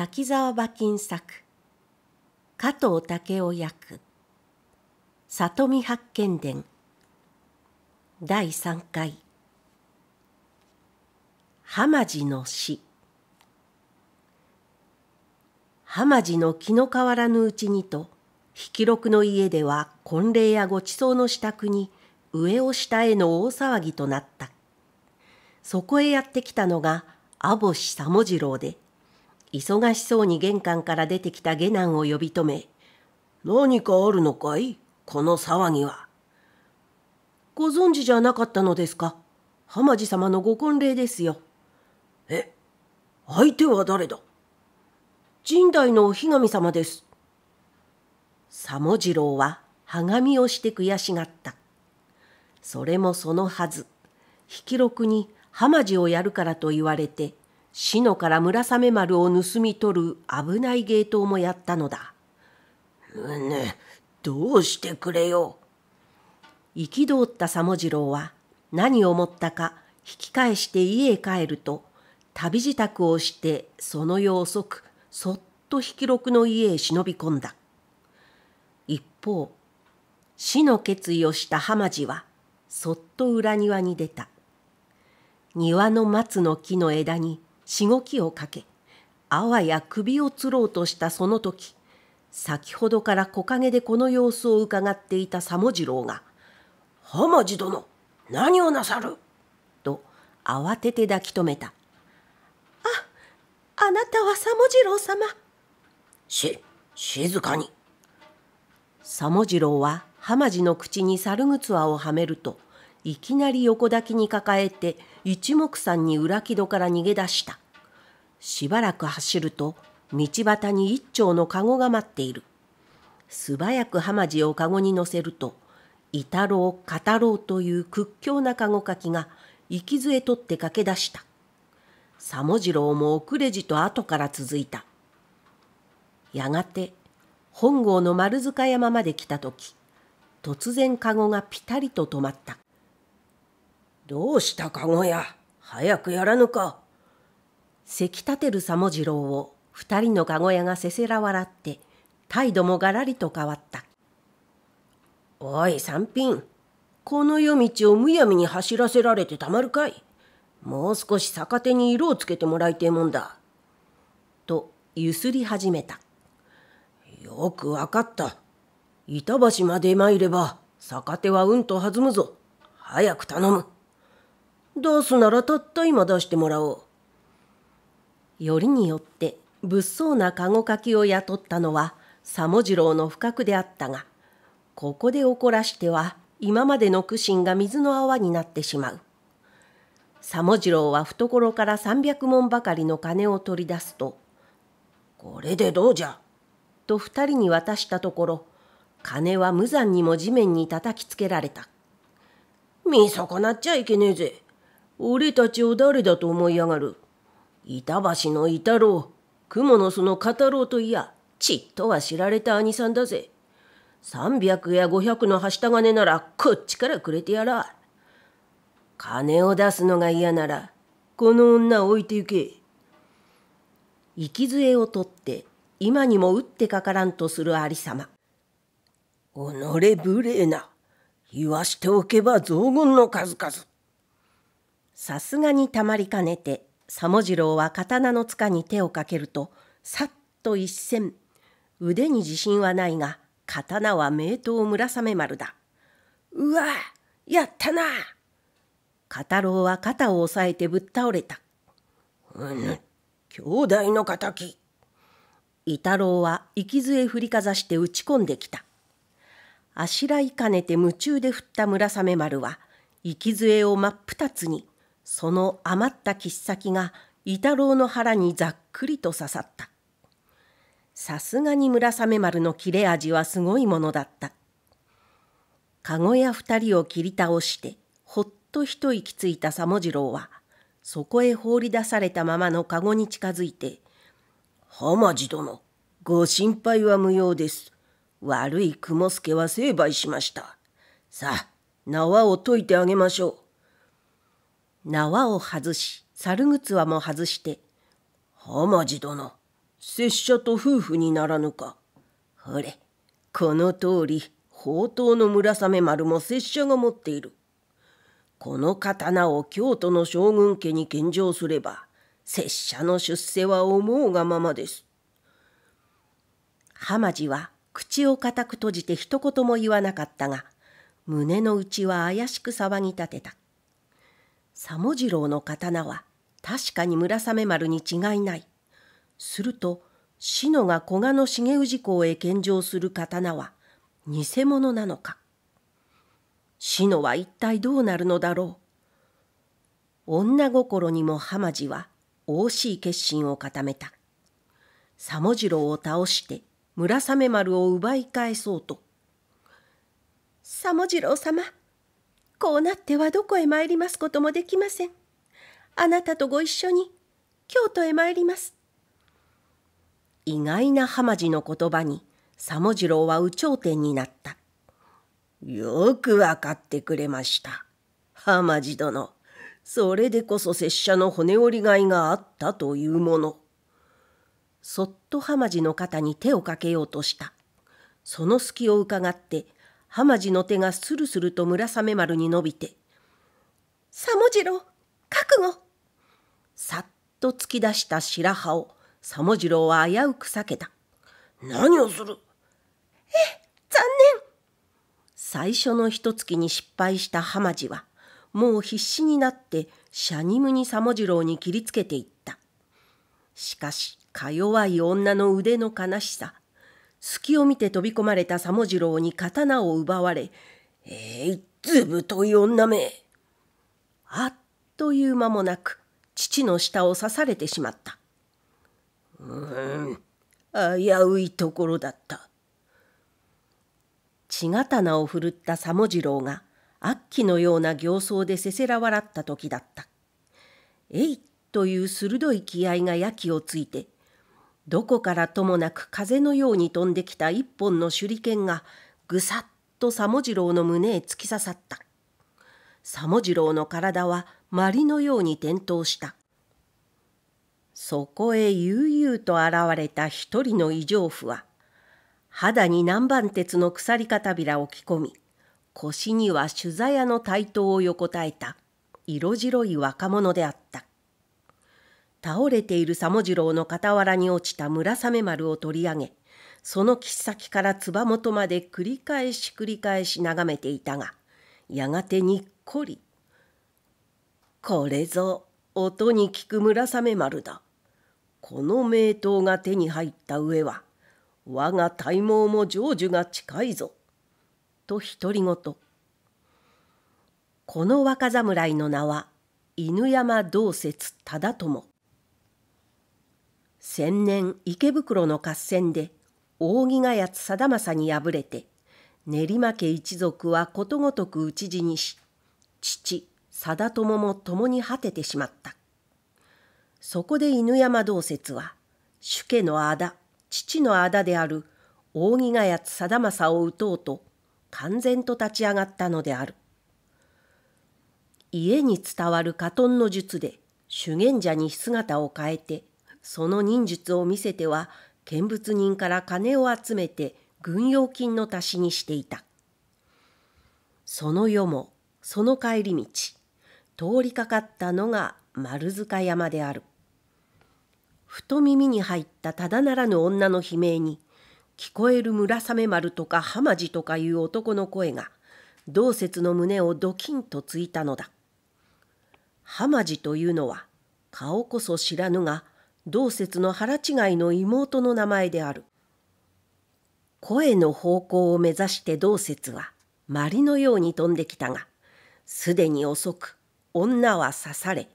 滝沢馬琴作加藤武雄役里見八犬伝第3回浜地の死浜地の気の変わらぬうちにと引き録の家では婚礼やごちそうの支度に上を下への大騒ぎとなったそこへやってきたのが網星左文次郎で忙しそうに玄関から出てきた下男を呼び止め、何かあるのかいこの騒ぎは。ご存知じゃなかったのですか浜地様のご婚礼ですよ。え、相手は誰だ神代のお日神様です。佐茂次郎は、はがみをして悔しがった。それもそのはず、引き録に浜地をやるからと言われて、死のから村雨丸を盗み取る危ない芸当もやったのだ。うぬ、どうしてくれよ。憤ったジロ郎は何を思ったか引き返して家へ帰ると旅支度をしてその夜遅くそっと引き録の家へ忍び込んだ一方死の決意をした浜地はそっと裏庭に出た庭の松の木の枝にしごきをかけあわや首をつろうとしたその時先ほどから木陰でこの様子をうかがっていた佐茂次郎が「浜地殿何をなさる!」と慌てて抱き留めた「ああなたは佐茂次郎様」し静かに佐茂次郎は浜地の口に猿ぐをはめると「いきなり横抱きに抱えて一目散に裏木戸から逃げ出したしばらく走ると道端に一丁の籠が待っている素早く浜地を籠に乗せるといたろうかたろうという屈強な籠かきが息え取って駆け出した佐野次郎も遅れじと後から続いたやがて本郷の丸塚山まで来た時突然籠がピタリと止まったどうしたかごや早くやらぬか。せき立てるもじ次郎を二人の籠屋がせせら笑って態度もがらりと変わった。おい三品この夜道をむやみに走らせられてたまるかいもう少し逆手に色をつけてもらいてえもんだ。とゆすり始めた。よくわかった。板橋まで参れば逆手はうんと弾むぞ。早く頼む。出すならたった今出してもらおう。よりによって物騒な籠かきを雇ったのは佐茂次郎の不覚であったが、ここで怒らしては今までの苦心が水の泡になってしまう。佐茂次郎は懐から300文ばかりの金を取り出すと、これでどうじゃと2人に渡したところ、金は無残にも地面に叩きつけられた。見損なっちゃいけねえぜ。俺たちを誰だと思いやがる。板橋の板郎、雲の巣の片郎といや、ちっとは知られた兄さんだぜ。300や500のはした金ならこっちからくれてやら。金を出すのが嫌なら、この女を置いて行け。き杖を取って、今にも打ってかからんとする有様。己無礼な。言わしておけば雑言の数々。さすがにたまりかねて左次郎は刀の塚に手をかけるとさっと一閃腕に自信はないが刀は名刀村雨丸だうわやったな片郎は肩を押さえてぶっ倒れたうぬ、ん、兄弟の敵伊太郎は息杖振りかざして打ち込んできたあしらいかねて夢中で振った村雨丸は息杖を真っ二つにその余った切っ先が伊太郎の腹にざっくりと刺さったさすがに村雨丸の切れ味はすごいものだった籠や二人を切り倒してほっと一息ついた佐茂次郎はそこへ放り出されたままの籠に近づいて「浜地殿ご心配は無用です悪い雲助は成敗しましたさあ縄を解いてあげましょう」縄を外し、猿靴はも外して、浜地殿、拙者と夫婦にならぬか。ほれ、この通り、宝刀の村雨丸も拙者が持っている。この刀を京都の将軍家に献上すれば、拙者の出世は思うがままです。浜地は口を固く閉じて一言も言わなかったが、胸の内は怪しく騒ぎ立てた。左文次郎の刀は確かに村雨丸に違いない。すると、志野が古賀の重氏公へ献上する刀は偽物なのか。志野は一体どうなるのだろう。女心にも浜地は惜しい決心を固めた。左文次郎を倒して村雨丸を奪い返そうと。左文次郎様。こうなってはどこへ参りますこともできません。あなたとご一緒に京都へ参ります。意外な浜地の言葉に佐茂次郎は有頂天になった。よくわかってくれました。浜地殿、それでこそ拙者の骨折りがいがあったというもの。そっと浜地の肩に手をかけようとした。その隙をうかがって浜地の手がスルスルと村雨丸に伸びて、さも次郎覚悟さっと突き出した白羽を、さも次郎は危うく避けた。何をするえ、残念最初の一月に失敗した浜地は、もう必死になってシャニムにさも次郎に切りつけていった。しかし、か弱い女の腕の悲しさ、隙を見て飛び込まれた佐茂次郎に刀を奪われ、えい、ー、ずぶとい女め。あっという間もなく、父の下を刺されてしまった。うーん、危ういところだった。血刀を振るった佐茂次郎が、悪鬼のような形相でせせら笑った時だった。えいという鋭い気合がやきをついて、どこからともなく風のように飛んできた一本の手裏剣がぐさっと佐ジ次郎の胸へ突き刺さった佐ジ次郎の体はりのように転倒したそこへ悠々と現れた一人の異常夫は肌に南蛮鉄の鎖片びらを着込み腰には取材屋の台頭を横たえた色白い若者であった倒れている佐茂次郎の傍らに落ちた村雨丸を取り上げその切っ先からつばとまで繰り返し繰り返し眺めていたがやがてにっこり「これぞ音に聞く村雨丸だこの名刀が手に入った上は我が体毛も成就が近いぞ」と独り言この若侍の名は犬山道節忠友千年池袋の合戦で扇ヶ谷貞政に敗れて練馬家一族はことごとく討ち死にし父貞友も共に果ててしまったそこで犬山道説は主家の仇父の仇である扇ヶ谷貞政を討とうと完全と立ち上がったのである家に伝わる家遁の術で修験者に姿を変えてその忍術を見せては見物人から金を集めて軍用金の足しにしていたその夜もその帰り道通りかかったのが丸塚山であるふと耳に入ったただならぬ女の悲鳴に聞こえる村雨丸とか浜地とかいう男の声が同説の胸をドキンとついたのだ浜地というのは顔こそ知らぬが同説の腹違いの妹の名前である声の方向を目指して同説はまりのように飛んできたがすでに遅く女は刺され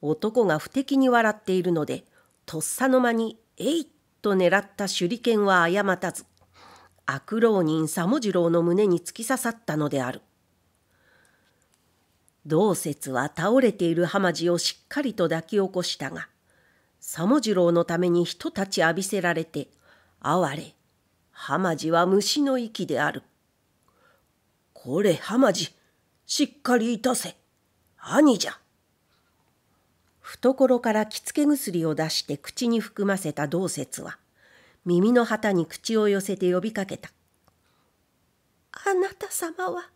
男が不敵に笑っているのでとっさの間に「えい!」と狙った手裏剣は誤たず悪浪人左文次郎の胸に突き刺さったのである同説は倒れている浜地をしっかりと抱き起こしたが左文次郎のためにひとたち浴びせられて哀れ浜地は虫の息であるこれ浜地しっかりいたせ兄じゃ懐から着付け薬を出して口に含ませた同説は耳の旗に口を寄せて呼びかけた「あなた様は」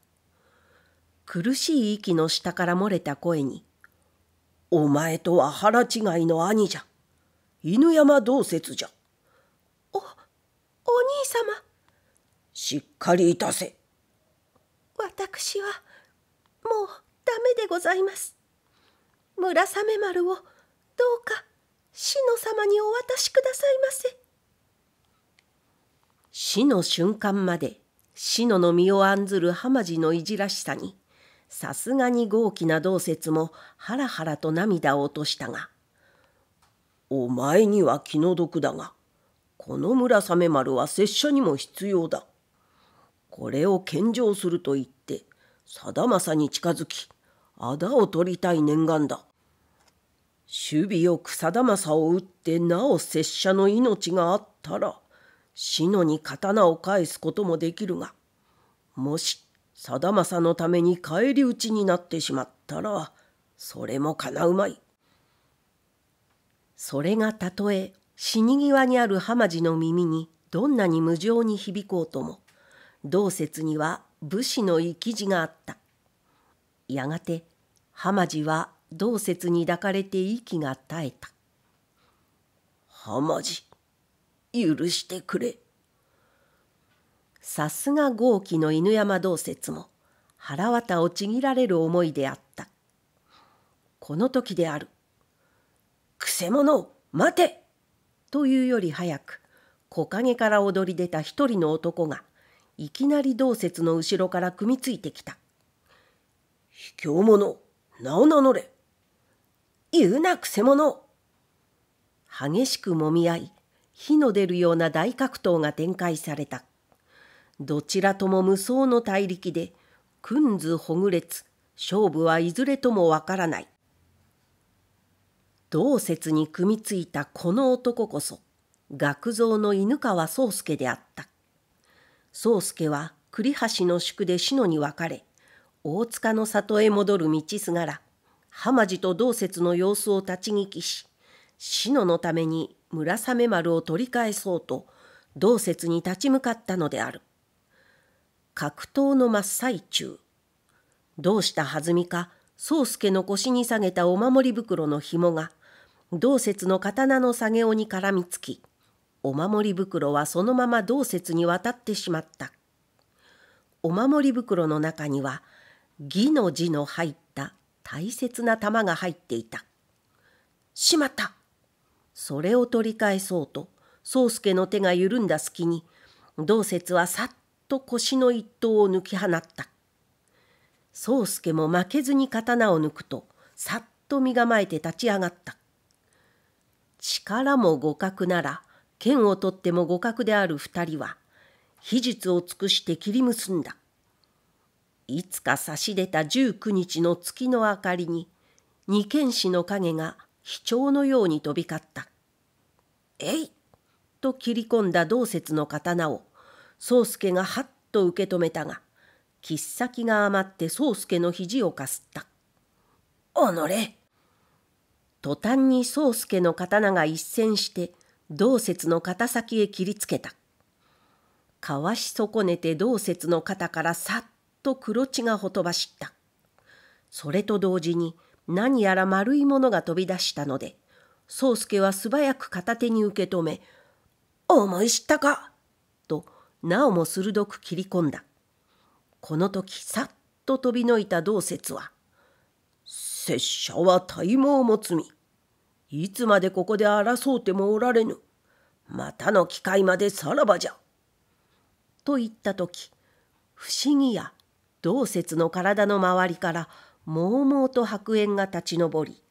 苦しい息の下から漏れた声に「お前とは腹違いの兄じゃ」犬山同説じゃ。お、お兄様。しっかりいたせ。私は、もうダメでございます。村雨丸を、どうか、死の様にお渡しくださいませ。死の瞬間まで、死のの身を案ずる浜地のいじらしさに、さすがに豪気な同説もハラハラと涙を落としたが、お前には気の毒だが、この村雨丸は拙者にも必要だ。これを献上すると言って、まさに近づき、仇を取りたい念願だ。守備をだまさを打ってなお拙者の命があったら死のに刀を返すこともできるがもしまさのために返り討ちになってしまったらそれもかなうまいそれがたとえ死に際にある浜地の耳にどんなに無情に響こうとも同説には武士の生き地があったやがて浜地は同説に抱かれて息が絶えた浜地許してくれさすが豪気の犬山同説も腹綿をちぎられる思いであったこの時であるくせ者待て!」というより早く木陰から踊り出た一人の男がいきなり同説の後ろから組みついてきた「卑怯者名を名乗れ言うなくせ者!」激しくもみ合い火の出るような大格闘が展開されたどちらとも無双の大力でくんずほぐれつ勝負はいずれともわからない同説に組みついたこの男こそ学蔵の犬川宗介であった宗介は栗橋の宿で志野に分かれ大塚の里へ戻る道すがら浜地と同説の様子を立ち聞きし志のために村雨丸を取り返そうと同説に立ち向かったのである格闘の真っ最中どうした弾みか宗介の腰に下げたお守り袋の紐が同節の刀の下げ尾に絡みつきお守り袋はそのまま同節に渡ってしまったお守り袋の中には義の字の入った大切な玉が入っていたしまったそれを取り返そうと宗介の手が緩んだ隙に同節はさっと腰の一刀を抜き放った宗介も負けずに刀を抜くとさっと身構えて立ち上がった力も互角なら剣を取っても互角である二人は秘術を尽くして切り結んだいつか差し出た19日の月の明かりに二剣士の影が飛鳥のように飛び交った「えい!」と切り込んだ同説の刀を宗介がはっと受け止めたが切っ先が余って宗介の肘をかすった「おのれ途端に宗介の刀が一閃して道節の肩先へ切りつけたかわし損ねて道節の肩からさっと黒血がほとばしったそれと同時に何やら丸いものが飛び出したので宗介は素早く片手に受け止め「思い知ったか!」となおも鋭く切り込んだこの時さっと飛びのいた道節は拙者は体毛持つみいつまでここで争うてもおられぬまたの機会までさらばじゃ」と言った時不思議や同節の体の周りからもうもうと白煙が立ち上り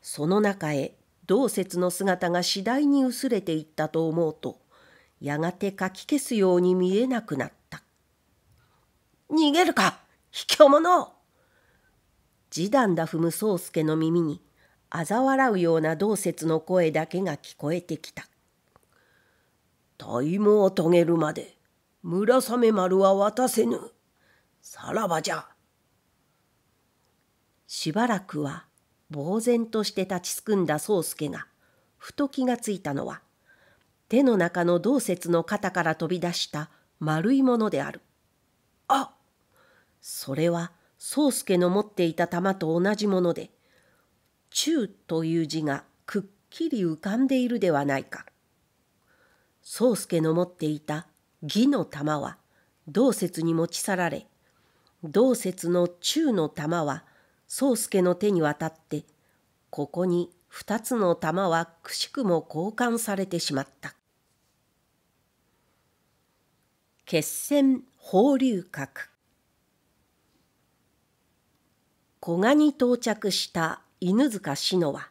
その中へ同節の姿が次第に薄れていったと思うとやがてかき消すように見えなくなった「逃げるか卑怯者!」示談だ踏む宗介の耳に嘲笑うような同説の声だけが聞こえてきた大もを遂げるまで村雨丸は渡せぬさらばじゃしばらくは呆然として立ちすくんだ宗介がふと気がついたのは手の中の同説の肩から飛び出した丸いものであるあそれは宗介の持っていた玉と同じもので「中」という字がくっきり浮かんでいるではないか宗介の持っていた義の玉は同説に持ち去られ同説の中の玉は宗介の手に渡ってここに二つの玉はくしくも交換されてしまった決戦放流閣古賀に到着した犬塚志乃は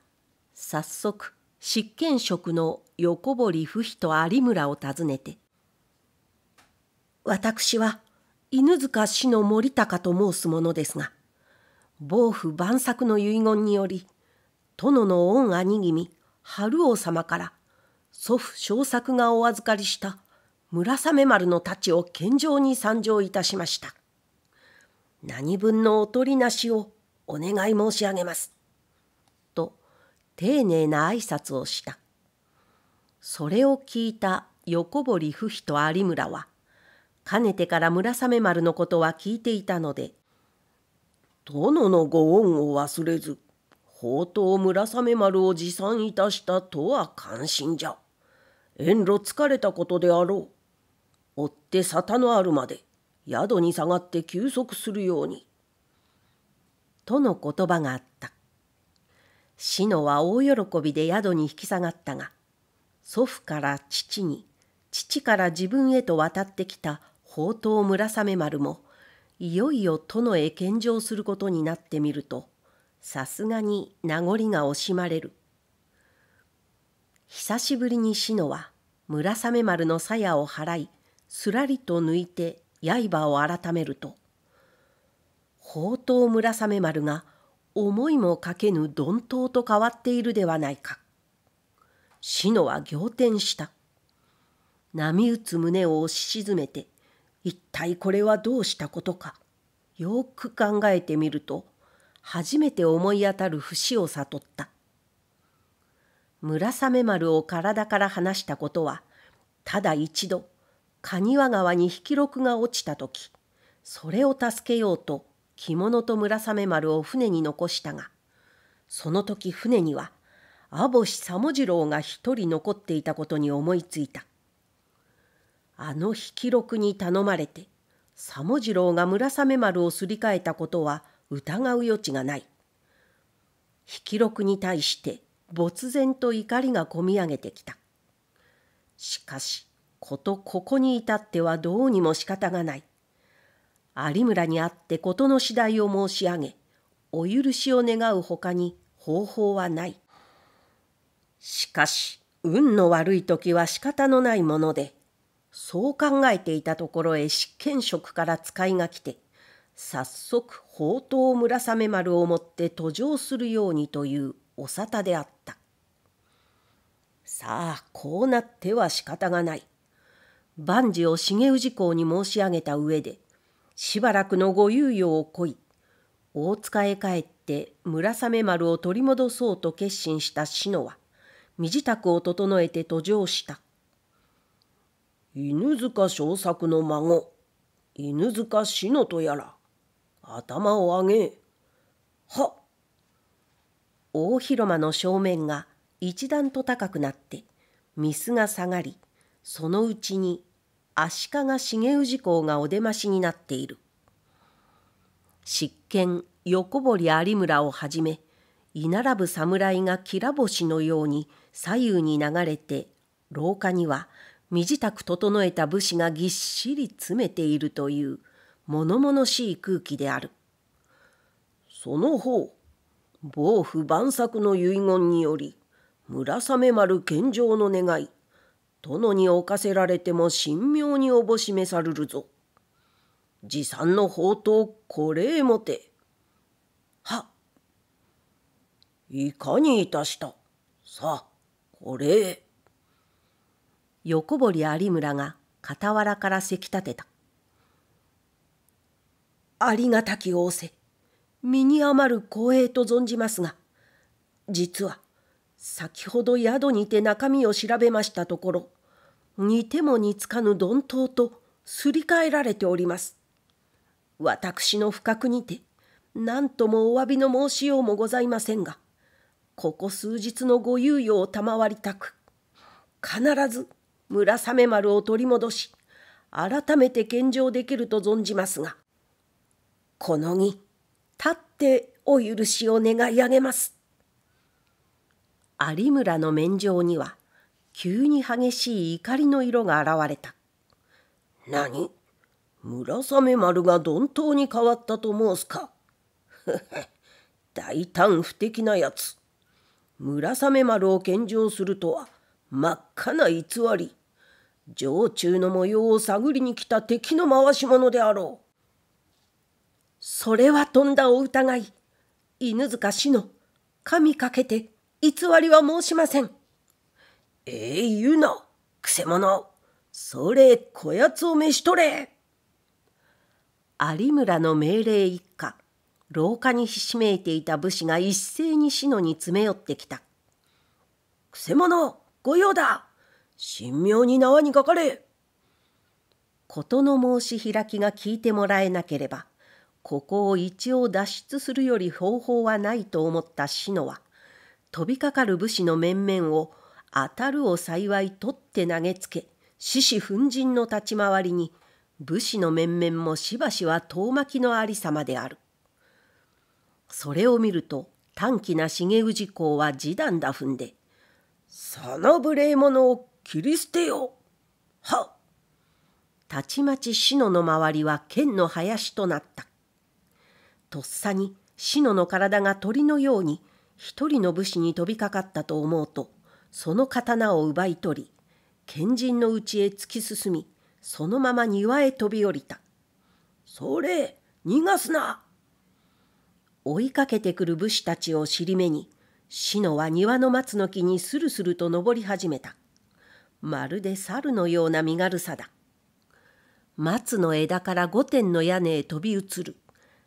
早速執権職の横堀不比と有村を訪ねて「私は犬塚志の森高と申す者ですが暴府万作の遺言により殿の恩兄君春王様から祖父小作がお預かりした村雨丸の太刀を献上に参上いたしました。何分のおとりなしをお願い申し上げます。と丁寧な挨拶をした。それを聞いた横堀不比と有村は、かねてから村雨丸のことは聞いていたので、殿のご恩を忘れず、宝刀村雨丸を持参いたしたとは関心じゃ。遠路疲れたことであろう。追って沙汰のあるまで、宿に下がって休息するように。との言葉があった。志のは大喜びで宿に引き下がったが、祖父から父に、父から自分へと渡ってきた宝刀村雨丸も、いよいよ殿へ献上することになってみると、さすがに名残が惜しまれる。久しぶりに志のは、村雨丸の鞘を払い、すらりと抜いて刃を改めると、宝刀村雨丸が思いもかけぬ鈍刀と変わっているではないか。志乃は仰天した。波打つ胸を押し沈めて、一体これはどうしたことか。よく考えてみると、初めて思い当たる節を悟った。村雨丸を体から離したことは、ただ一度、蟹輪川に引き録が落ちた時、それを助けようと、着物と村雨丸を船に残したがその時船には阿星左次郎が一人残っていたことに思いついたあの引き録に頼まれて左次郎が村雨丸をすり替えたことは疑う余地がない引き録に対して没然と怒りがこみ上げてきたしかしことここに至ってはどうにも仕方がない有村に会って事の次第を申し上げお許しを願うほかに方法はないしかし運の悪い時は仕方のないものでそう考えていたところへ執権職から使いが来て早速宝刀村雨丸を持って途上するようにというお沙汰であったさあこうなっては仕方がない万事を重氏公に申し上げた上でしばらくのご猶予をこい大塚へ帰って村雨丸を取り戻そうと決心した篠は身支度を整えて途上した犬塚小作の孫犬塚篠とやら頭を上げは大広間の正面が一段と高くなってミスが下がりそのうちに足利重氏公がお出ましになっている執権横堀有村をはじめ稲並ぶ侍がきら星のように左右に流れて廊下には身支度整えた武士がぎっしり詰めているという物々しい空気であるその方暴風万作の遺言により村雨丸献上の願い殿に侵せられても神妙におぼしめさるるぞ。持参の宝刀これもて。は。いかにいたした。さあ、これ横堀有村が傍らからせき立てた。ありがたき仰せ、身に余る光栄と存じますが、実は、先ほど宿にて中身を調べましたところ似ても似つかぬ鈍刀とすり替えられております私の不覚にて何ともお詫びの申しようもございませんがここ数日のご猶予を賜りたく必ず村雨丸を取り戻し改めて献上できると存じますがこの儀立ってお許しを願い上げます有村の面上には急に激しい怒りの色が現れた何村雨丸が鈍刀に変わったと申すか 大胆不敵なやつ村雨丸を献上するとは真っ赤な偽り城中の模様を探りに来た敵の回し者であろうそれはとんだお疑い犬塚氏の神かけて偽りは申しません。ええー、言うな、くせ者。それ、こやつを召し取れ。有村の命令一家、廊下にひしめいていた武士が一斉に志野に詰め寄ってきた。くせ者、御用だ神妙に縄にかかれ事の申し開きが聞いてもらえなければ、ここを一応脱出するより方法はないと思った志野は、飛びかかる武士の面々を当たるを幸い取って投げつけ獅子奮陣の立ち回りに武士の面々もしばしは遠巻きのありさまであるそれを見ると短気な重氏公は示談だ踏んで「その無礼者を切り捨てよはたちまち篠の周りは剣の林となったとっさに篠の体が鳥のように一人の武士に飛びかかったと思うとその刀を奪い取り賢人のうちへ突き進みそのまま庭へ飛び降りた「それ逃がすな!」追いかけてくる武士たちを尻目に志乃は庭の松の木にスルスルと登り始めたまるで猿のような身軽さだ松の枝から御点の屋根へ飛び移る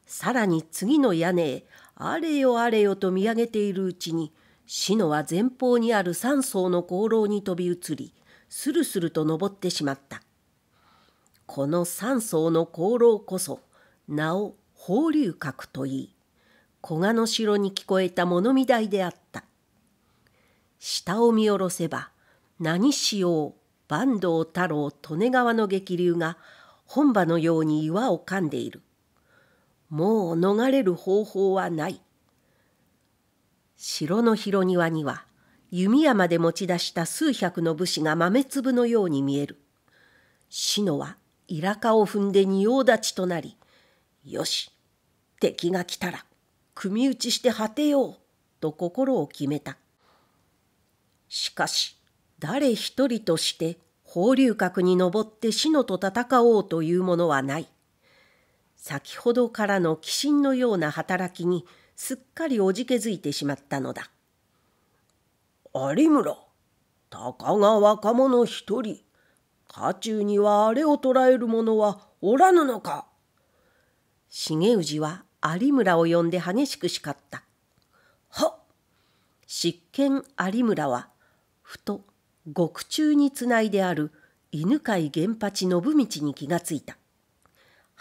さらに次の屋根へあれよあれよと見上げているうちにシノは前方にある3層の香炉に飛び移りスルスルと登ってしまったこの3層の香炉こそ名を放流閣といい古賀の城に聞こえた物見台であった下を見下ろせば何しよう坂東太郎利根川の激流が本場のように岩を噛んでいるもう逃れる方法はない城の広庭には弓矢まで持ち出した数百の武士が豆粒のように見える志野はイラカを踏んで仁王立ちとなりよし敵が来たら組打ちして果てようと心を決めたしかし誰一人として放流閣に登って死のと戦おうというものはない先ほどからの鬼神のような働きにすっかりおじけづいてしまったのだ有村たかが若者一人家中にはあれを捕らえる者はおらぬのか重氏は有村を呼んで激しく叱ったは執権有村はふと獄中につないである犬飼源八信道に気がついた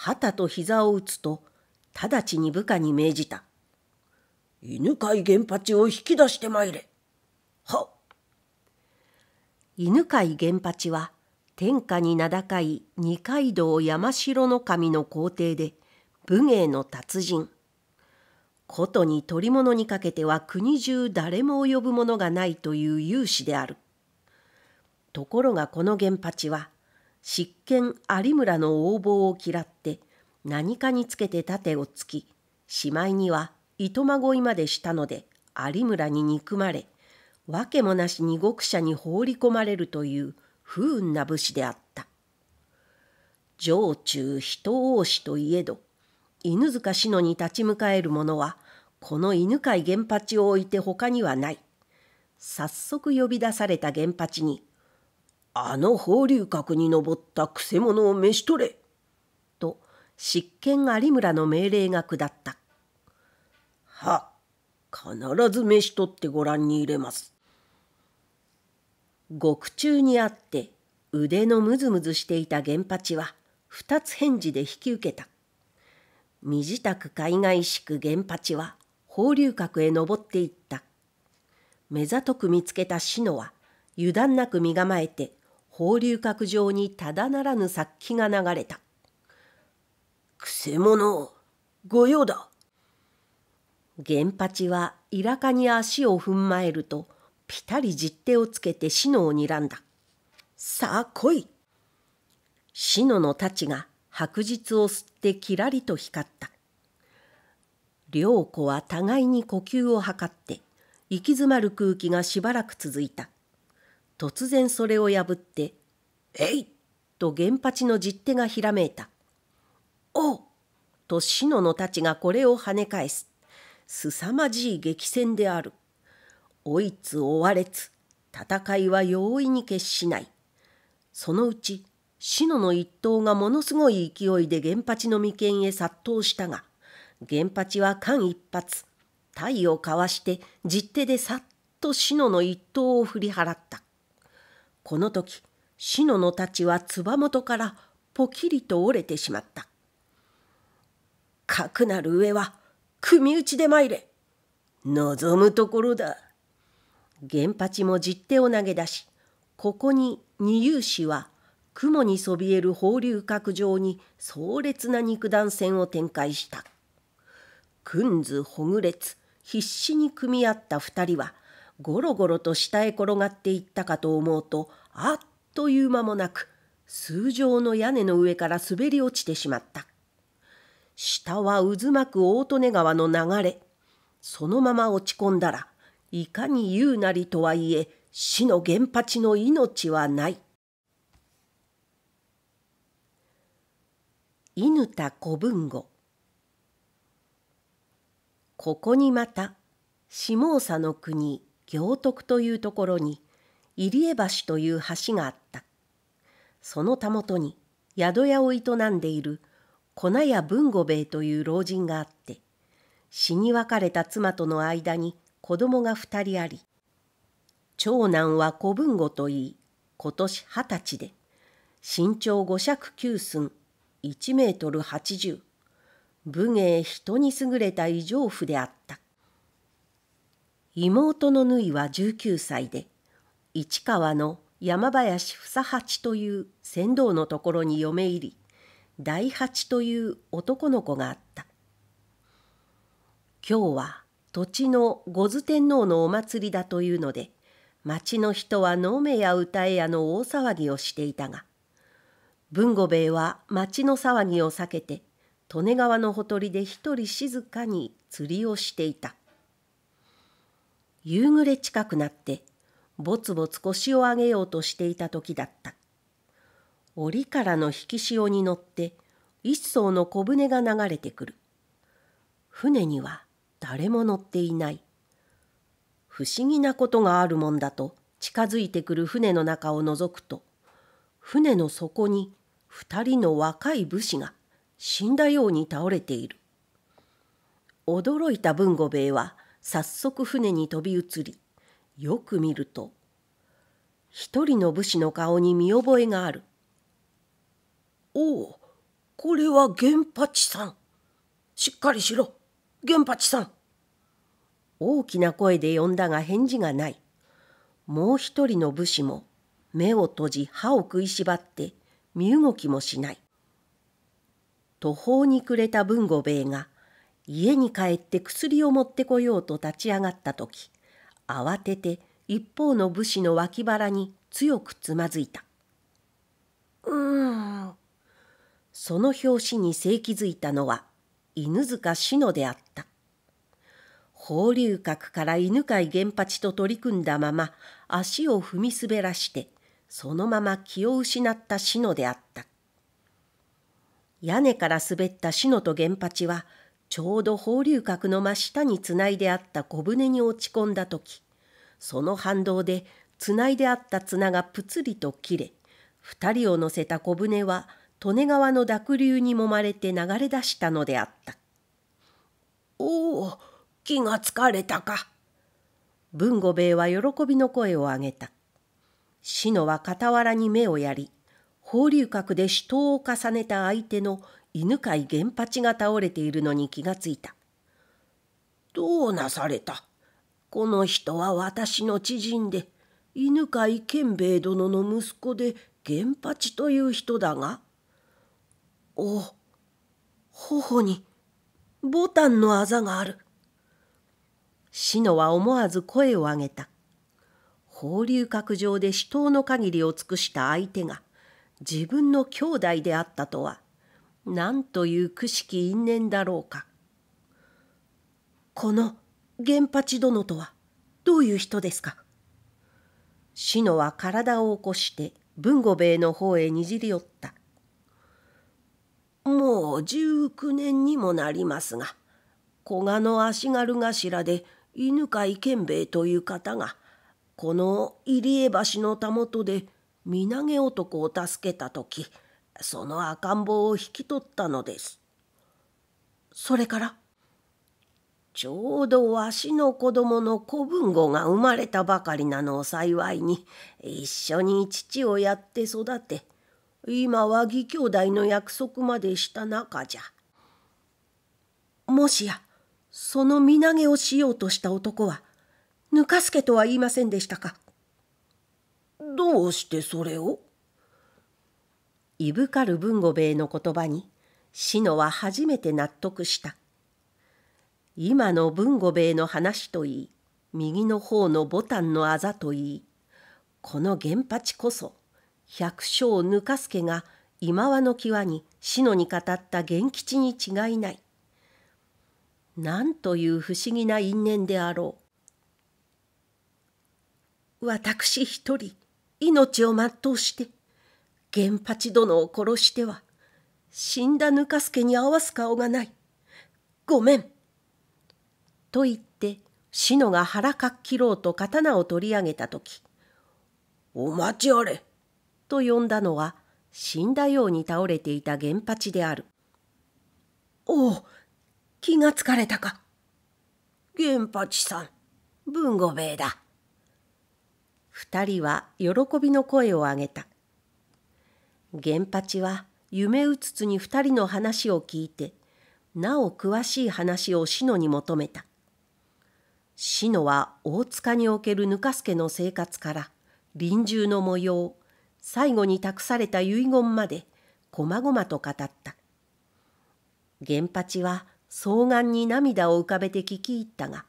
旗と膝を打つと直ちに部下に命じた犬飼源八を引き出してまいれは犬飼源八は天下に名高い二階堂山城の神の皇帝で武芸の達人ことに取り物にかけては国中誰も及ぶものがないという勇士であるところがこの源八は執権有村の横暴を嫌って何かにつけて盾をつきしまいには糸まごいまでしたので有村に憎まれ訳もなしに獄舎に放り込まれるという不運な武士であった城中人王子といえど犬塚志乃に立ち向かえる者はこの犬飼玄八を置いて他にはない早速呼び出された玄八にあの放流閣に登ったくせ者を召し取れ」と執権有村の命令が下った「は必ず召し取ってご覧に入れます」獄中にあって腕のムズムズしていた源八は二つ返事で引き受けた身支度がいしく源八は放流閣へ登っていった目ざとく見つけた志乃は油断なく身構えて放流閣上にただならぬ殺気が流れた。くせ者、御用だ。源八はイラカに足を踏んまえると、ぴたり実手をつけて死のを睨んだ。さあ来い。死のの太刀が白日を吸ってきらりと光った。両子は互いに呼吸を測って、行き詰まる空気がしばらく続いた。突然それを破って「えい!」と源八の実手がひらめいた「おう!」と篠野たちがこれを跳ね返す凄まじい激戦である追いつ追われつ戦いは容易に決しないそのうち篠の一党がものすごい勢いで源八の眉間へ殺到したが源八は間一髪体をかわして実手でさっと篠の一党を振り払ったこの時志野のたちはつば元からポキリと折れてしまったかくなる上は組打ちで参れ望むところだ源八も実手を投げ出しここに二遊士は雲にそびえる放流角上に壮烈な肉弾戦を展開した。くんずほぐれつ必死に組み合った二人はゴロゴロと下へ転がっていったかと思うとあっという間もなく数畳の屋根の上から滑り落ちてしまった下は渦巻く大利根川の流れそのまま落ち込んだらいかに言うなりとはいえ死の原八の命はない犬田古文吾ここにまた下総の国行徳というところに入江橋という橋があったそのたもとに宿屋を営んでいる粉屋文吾兵衛という老人があって死に別れた妻との間に子供が2人あり長男は小文吾といい今年二十歳で身長五尺九寸1メートル80武芸人に優れた異常婦であった妹の縫いは19歳で市川の山林房八という船頭のところに嫁入り大八という男の子があった今日は土地の五頭天皇のお祭りだというので町の人は飲めや歌えやの大騒ぎをしていたが豊後兵衛は町の騒ぎを避けて利根川のほとりで一人静かに釣りをしていた。夕暮れ近くなってぼつぼつ腰を上げようとしていた時だった折からの引き潮に乗って一艘の小舟が流れてくる船には誰も乗っていない不思議なことがあるもんだと近づいてくる船の中を覗くと船の底に2人の若い武士が死んだように倒れている驚いた文吾兵衛は早速船に飛び移りよく見ると一人の武士の顔に見覚えがある。おおこれは源八さんしっかりしろ源八さん大きな声で呼んだが返事がないもう一人の武士も目を閉じ歯を食いしばって身動きもしない途方に暮れた文吾兵衛が家に帰って薬を持ってこようと立ち上がった時慌てて一方の武士の脇腹に強くつまずいたうんその拍子に正気づいたのは犬塚志乃であった放流閣から犬飼源八と取り組んだまま足を踏み滑らしてそのまま気を失った志乃であった屋根から滑った志乃と源八はちょうど放流閣の真下につないであった小舟に落ち込んだ時その反動でつないであった綱がぷつりと切れ2人を乗せた小舟は利根川の濁流にもまれて流れ出したのであったおお気がつかれたか文吾兵衛は喜びの声を上げた志乃は傍らに目をやり放流閣で死闘を重ねた相手の犬飼源八が倒れているのに気がついた。どうなされたこの人は私の知人で、犬飼健兵衛殿の息子で源八という人だが。お頬にボタンのあざがある。志乃は思わず声を上げた。放流閣上で死闘の限りを尽くした相手が自分の兄弟であったとはなんというくしき因縁だろうか。この源八殿とはどういう人ですか志乃は体を起こして文後兵衛の方へにじり寄った。もう19年にもなりますが、古賀の足軽頭で犬飼健兵衛という方が、この入江橋のたもとで身投げ男を助けた時その赤ん坊を引き取ったのです。それからちょうどわしの子供の子分子が生まれたばかりなのを幸いに一緒に父をやって育て今は義兄弟の約束までした中じゃ。もしやその身投げをしようとした男はぬかすけとは言いませんでしたかどうしてそれをいぶかる文吾兵衛の言葉に志乃は初めて納得した今の文吾兵衛の話といい右の方のボタンのあざといいこの源八こそ百姓ぬかすけが今和の際に志乃に語った源吉に違いないなんという不思議な因縁であろう私一人命を全うして源八殿を殺しては死んだぬかすけに合わす顔がないごめん」と言って志乃が腹かっきろうと刀を取り上げた時「お待ちあれ」と呼んだのは死んだように倒れていた源八である。おお気がつかれたか。源八さん文吾兵衛だ。二人は喜びの声を上げた。源八は夢うつつに二人の話を聞いてなお詳しい話を志乃に求めた志乃は大塚におけるぬかすけの生活から臨終の模様最後に託された遺言までこまごまと語った源八は双眼に涙を浮かべて聞き入ったが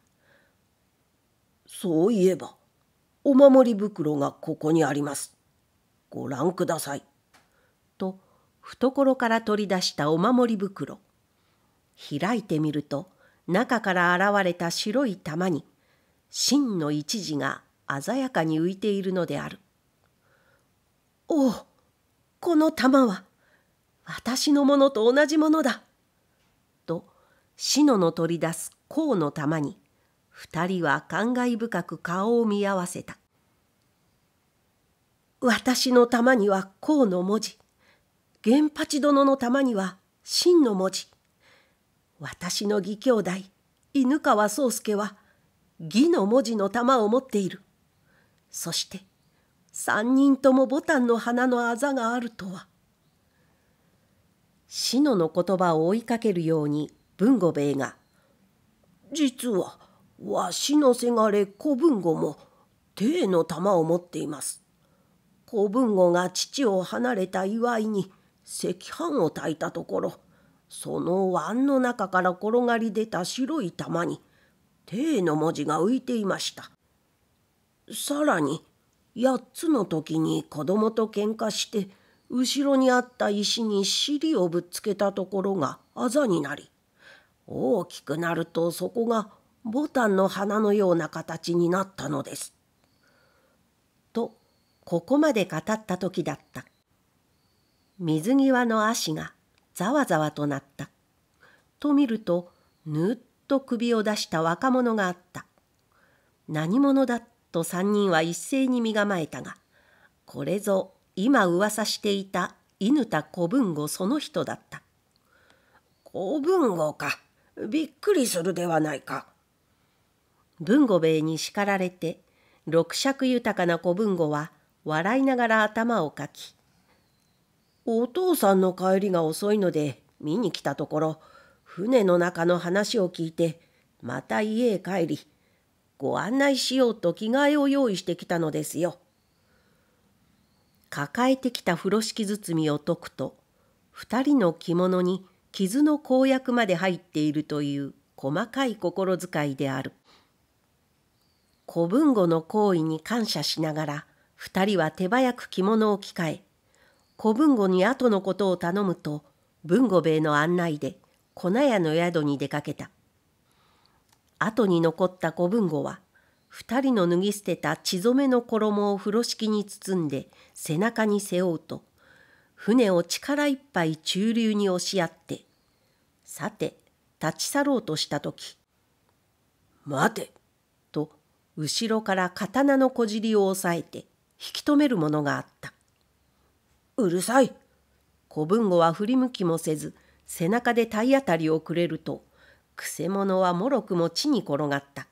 「そういえばお守り袋がここにあります。ご覧ください。と懐から取り出したお守り袋開いてみると中から現れた白い玉に真の一字が鮮やかに浮いているのであるおおこの玉は私のものと同じものだと篠の取り出す甲の玉に二人は感慨深く顔を見合わせた私の玉には甲の文字源八殿の玉には「真」の文字私の義兄弟犬川宗介は「義」の文字の玉を持っているそして三人とも牡丹の花のあざがあるとは志乃の言葉を追いかけるように文吾兵衛が「実はわしのせがれ小文吾も帝の玉を持っています」。小文吾が父を離れた祝いに赤飯を炊いたところその碗の中から転がり出た白い玉に「帝」の文字が浮いていましたさらに8つの時に子供と喧嘩して後ろにあった石に尻をぶっつけたところがあざになり大きくなるとそこがボタンの花のような形になったのです。とここまで語った時だった。水際の足がざわざわとなった。と見ると、ぬっと首を出した若者があった。何者だと三人は一斉に身構えたが、これぞ今噂していた犬田小文吾その人だった。小文吾か。びっくりするではないか。文吾兵衛に叱られて、六尺豊かな小文吾は笑いながら頭をかき、お父さんの帰りが遅いので見に来たところ船の中の話を聞いてまた家へ帰りご案内しようと着替えを用意してきたのですよ。抱えてきた風呂敷包みを解くと2人の着物に傷の公約まで入っているという細かい心遣いである古文語の行為に感謝しながら2人は手早く着物を着替え古文吾に後のことを頼むと文吾兵衛の案内で粉屋の宿に出かけた後に残った小文吾は二人の脱ぎ捨てた血染めの衣を風呂敷に包んで背中に背負うと船を力いっぱい中流に押し合ってさて立ち去ろうとした時「待て!」と後ろから刀の小尻を押さえて引き止めるものがあった。うるさい。小文吾は振り向きもせず、背中で体当たりをくれると、くせ者はもろくも地に転がった。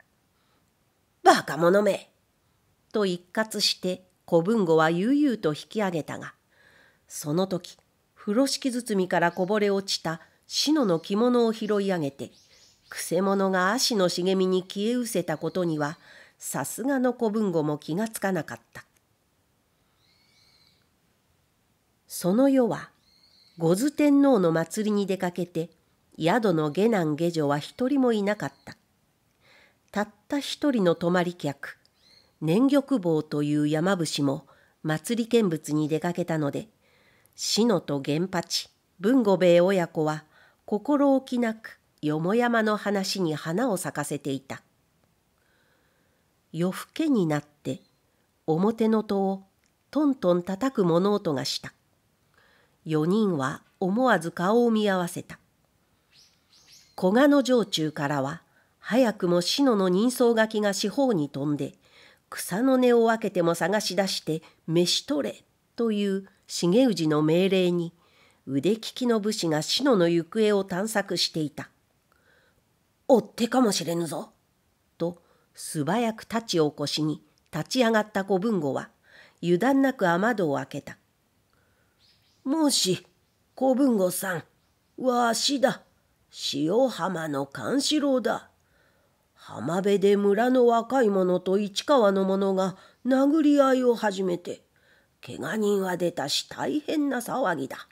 バカ者めと一喝して小文吾は悠々と引き上げたが、その時、風呂敷包みからこぼれ落ちた篠の着物を拾い上げて、くせ者が足の茂みに消え失せたことには、さすがの小文吾も気がつかなかった。その夜は五頭天皇の祭りに出かけて宿の下男下女は一人もいなかったたった一人の泊まり客年玉坊という山伏も祭り見物に出かけたので篠と源八文五兵衛親子は心置きなくよもやまの話に花を咲かせていた夜更けになって表の戸をトントン叩く物音がした4人は思わず顔を見合わせた。古賀の城中からは、早くも篠の人相書きが四方に飛んで、草の根を分けても探し出して飯取れという重氏の命令に腕利きの武士が篠の行方を探索していた。追ってかもしれぬぞ。と素早く立ち起こしに立ち上がった古文吾は油断なく雨戸を開けた。もし、小文吾さん、わしだ。塩浜の勘四郎だ。浜辺で村の若い者と市川の者が殴り合いを始めて、怪我人は出たし大変な騒ぎだ。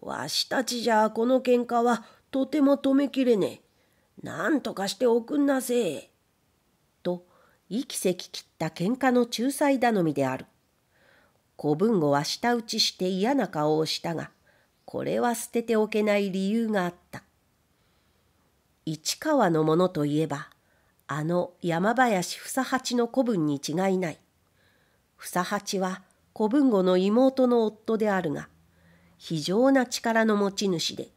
わしたちじゃこの喧嘩はとても止めきれねえ。なんとかしておくんなせえ。と、息せき切った喧嘩の仲裁頼みである。古文吾は舌打ちして嫌な顔をしたが、これは捨てておけない理由があった。市川のものといえば、あの山林房八の子分に違いない。房八は子文吾の妹の夫であるが、非常な力の持ち主で、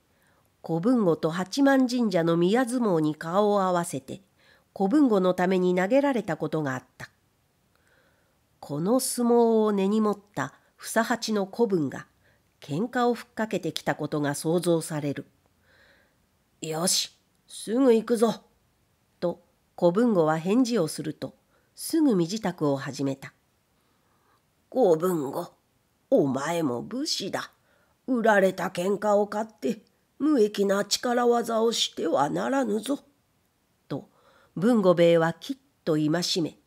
古文吾と八幡神社の宮相撲に顔を合わせて、古文吾のために投げられたことがあった。この相撲を根に持った房八の子分が喧嘩をふっかけてきたことが想像される。よし、すぐ行くぞ。と古文吾は返事をすると、すぐ身支度を始めた。子文吾、お前も武士だ。売られた喧嘩を買って、無益な力技をしてはならぬぞ。と文吾兵衛はきっと戒め、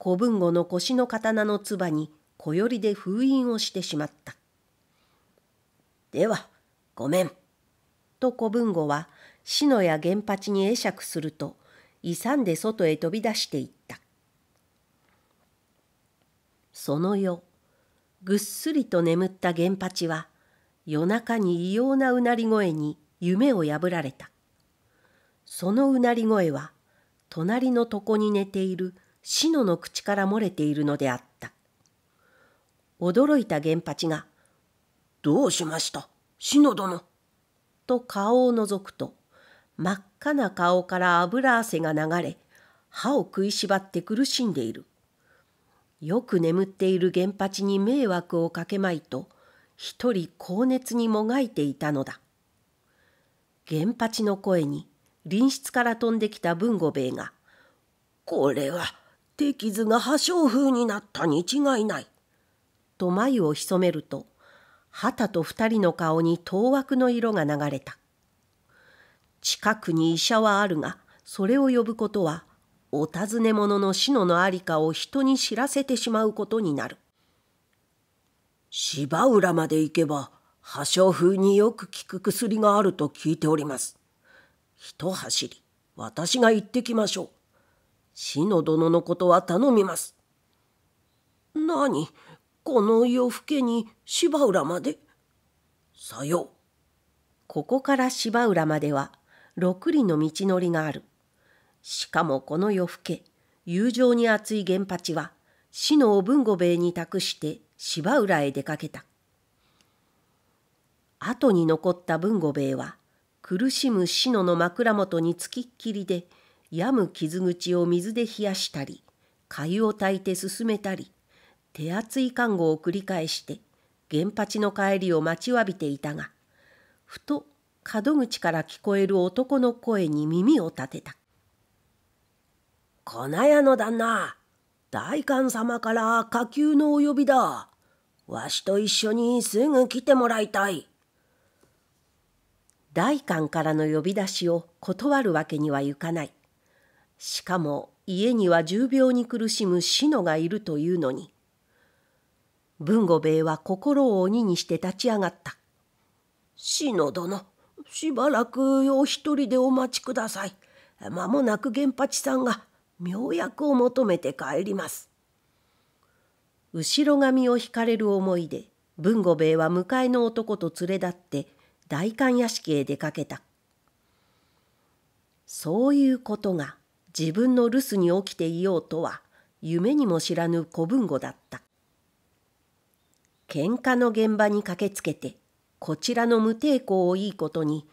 古文後の腰の刀のつばに小よりで封印をしてしまった。では、ごめん。と古文後は、篠や原八に会釈すると、勇んで外へ飛び出していった。その夜、ぐっすりと眠った原八は、夜中に異様なうなり声に夢を破られた。そのうなり声は、隣の床に寝ている死のの口から漏れているのであった。驚いた源八が、どうしました、死の殿。と顔を覗くと、真っ赤な顔から油汗が流れ、歯を食いしばって苦しんでいる。よく眠っている源八に迷惑をかけまいと、一人高熱にもがいていたのだ。源八の声に、隣室から飛んできた文吾兵衛が、これは手傷が破傷風になったに違いない。と眉を潜めると、旗と二人の顔に当惑の色が流れた。近くに医者はあるが、それを呼ぶことは、お尋ね者の死ののありかを人に知らせてしまうことになる。芝浦まで行けば、破傷風によく効く薬があると聞いております。一走り、私が行ってきましょう。の殿のことは頼みます。何この夜更けに芝浦までさよう。ここから芝浦までは六里の道のりがある。しかもこの夜更け、友情に厚い源八は、死のを文吾兵衛に託して芝浦へ出かけた。後に残った文吾兵衛は、苦しむ死のの枕元につきっきりで、病む傷口を水で冷やしたり粥を炊いて進めたり手厚い看護を繰り返して原八の帰りを待ちわびていたがふと門口から聞こえる男の声に耳を立てた「粉屋の旦那大官様から火級のお呼びだわしと一緒にすぐ来てもらいたい」。大官からの呼び出しを断るわけにはいかない。しかも家には重病に苦しむ志乃がいるというのに文吾兵衛は心を鬼にして立ち上がった「志乃殿しばらくお一人でお待ちください間もなく源八さんが妙薬を求めて帰ります」後ろ髪を引かれる思いで文吾兵衛は迎えの男と連れ立って代官屋敷へ出かけたそういうことが自分の留守に起きていようとは夢にも知らぬ古文語だった喧嘩の現場に駆けつけてこちらの無抵抗をいいことに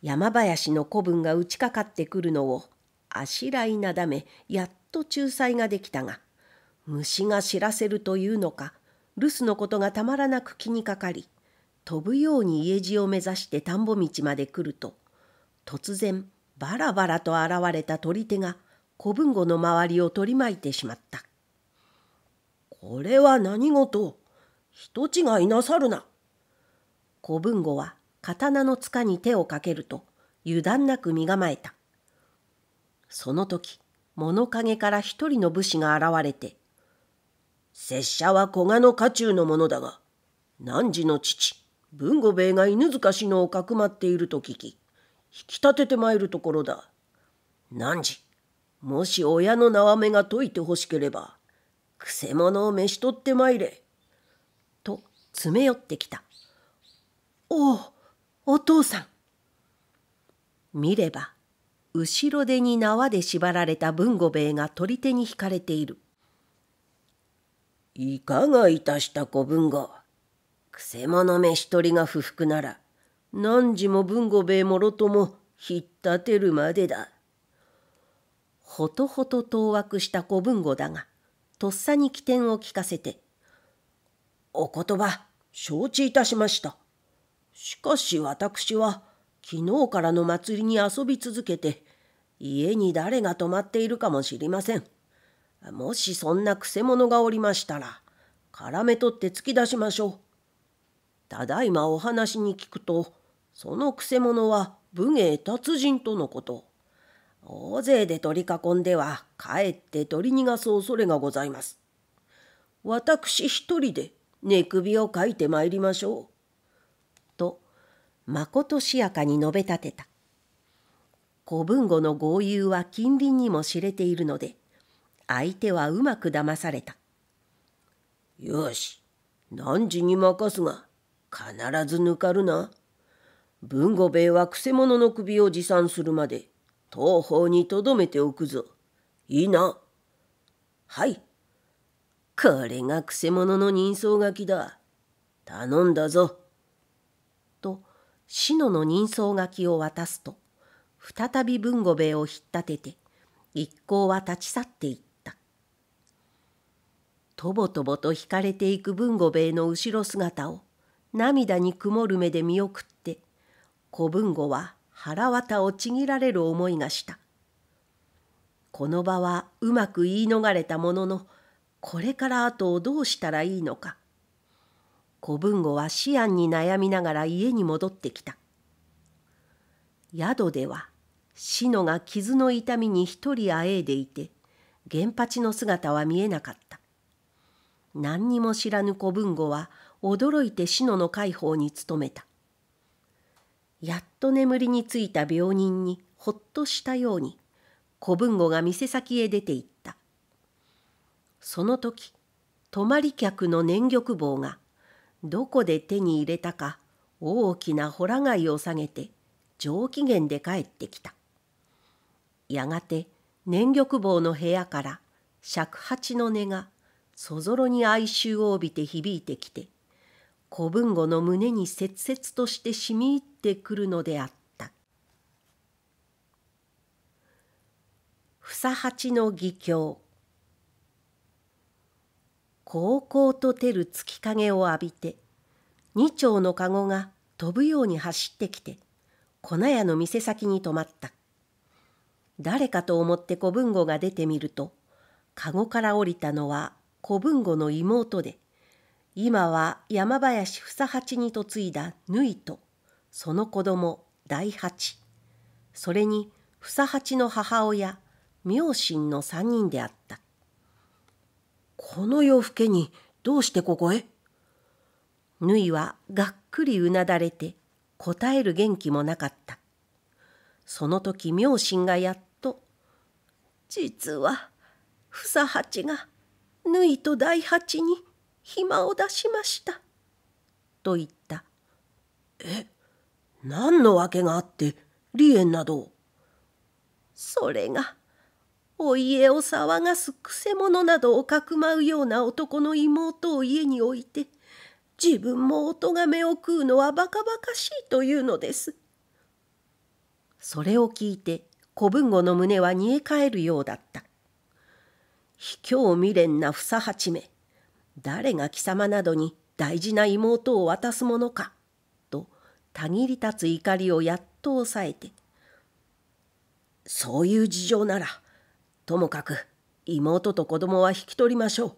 山林の古文が打ちかかってくるのをあしらいなだめやっと仲裁ができたが虫が知らせるというのか留守のことがたまらなく気にかかり飛ぶように家路を目指して田んぼ道まで来ると突然バラバラと現れた取り手が古文庫の周りを取り巻いてしまった。これは何事人違いなさるな。古文庫は刀の塚に手をかけると油断なく身構えた。その時、物陰から一人の武士が現れて、拙者は古賀の家中の者だが、汝の父、文吾兵衛が犬塚氏のをかくまっていると聞き、引き立ててまいるところだ。汝、もし親の縄目が解いてほしければ、くせ者を召し取ってまいれ。と、詰め寄ってきた。おお、お父さん。見れば、後ろ手に縄で縛られた文吾兵衛が取り手に引かれている。いかがいたした子文吾。くせ者召し取りが不服なら、何時も文吾兵衛もろとも、ひったてるまでだ。ほとほと当惑した古文語だがとっさに起点を聞かせて「お言葉承知いたしました」。しかし私は昨日からの祭りに遊び続けて家に誰が泊まっているかもしりません。もしそんなくせ者がおりましたら絡め取って突き出しましょう。ただいまお話に聞くとそのくせ者は武芸達人とのこと。大勢で取り囲んではかえって取り逃がす恐れがございます。私一人で寝首をかいてまいりましょう。とまことしやかに述べ立てた。古文語の豪遊は近隣にも知れているので相手はうまく騙された。よし何時に任すが必ず抜かるな。文吾兵衛はくせ者の首を持参するまで東方にとどめておくぞ。いいな。はい。これがくせ者の人相書きだ。頼んだぞ。と、篠の人相書きを渡すと、再び文吾兵衛を引っ立てて、一行は立ち去っていった。とぼとぼと引かれていく文吾兵衛の後ろ姿を、涙に曇る目で見送って、小文吾は腹渡をちぎられる思いがした。この場はうまく言い逃れたものの、これから後をどうしたらいいのか。古文吾は思案に悩みながら家に戻ってきた。宿では、志乃が傷の痛みに一人あえいでいて、源八の姿は見えなかった。何にも知らぬ古文吾は、驚いて志乃の解放に努めた。やっと眠りについた病人にほっとしたように小文吾が店先へ出て行ったその時泊まり客の年玉棒がどこで手に入れたか大きなほら貝を下げて上機嫌で帰ってきたやがて年玉棒の部屋から尺八の音がそぞろに哀愁を帯びて響いてきて古文吾の胸に切々として染み入ってくるのであった房八の義教高校と照る月影を浴びて二丁の籠が飛ぶように走ってきて粉屋の店先に止まった誰かと思って小文吾が出てみると籠から降りたのは小文吾の妹で今は山林房八に嫁いだ縫いとその子供大八それに房八の母親明神の3人であったこの夜更けにどうしてここへ縫いはがっくりうなだれて答える元気もなかったその時明神がやっと「実は房八が縫いと大八に」暇を出しました」と言った「え何の訳があって離縁などそれがお家を騒がすくせ者などをかくまうような男の妹を家に置いて自分もお咎めを食うのはバカバカしいというのです」それを聞いて小文吾の胸は煮え返るようだった卑怯未練な房八め誰が貴様などに大事な妹を渡すものかとたぎり立つ怒りをやっと抑えてそういう事情ならともかく妹と子供は引き取りましょう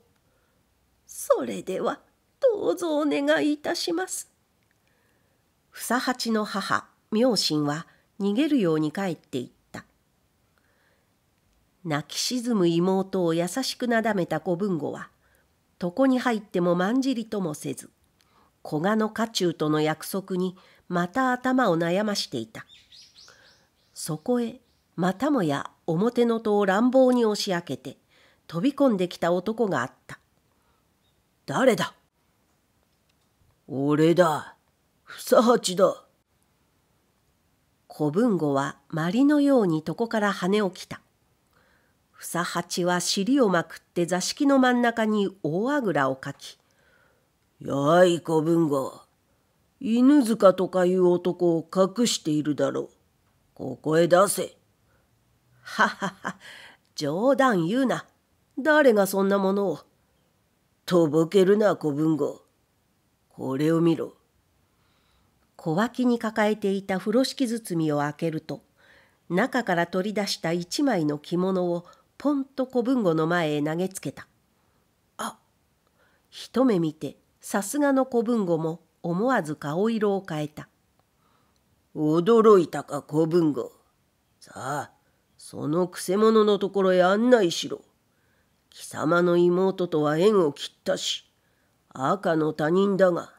それではどうぞお願いいたします房八の母妙心は逃げるように帰っていった泣き沈む妹を優しくなだめた小文吾は床に入ってもまんじりともせず古賀の家中との約束にまた頭を悩ましていたそこへまたもや表の戸を乱暴に押し開けて飛び込んできた男があった「誰だ?」「俺だ房八だ」小文吾はまりのように床から跳ね起きた房八は尻をまくって座敷の真ん中に大あぐらをかき「やい小文吾犬塚とかいう男を隠しているだろうここへ出せ」ははは冗談言うな誰がそんなものをとぼけるな小文吾これを見ろ小脇に抱えていた風呂敷包みを開けると中から取り出した一枚の着物をポンと古文吾の前へ投げつけた。あ一目見てさすがの古文吾も思わず顔色を変えた。驚いたか古文吾。さあそのくせ者のところへ案内しろ。貴様の妹とは縁を切ったし赤の他人だが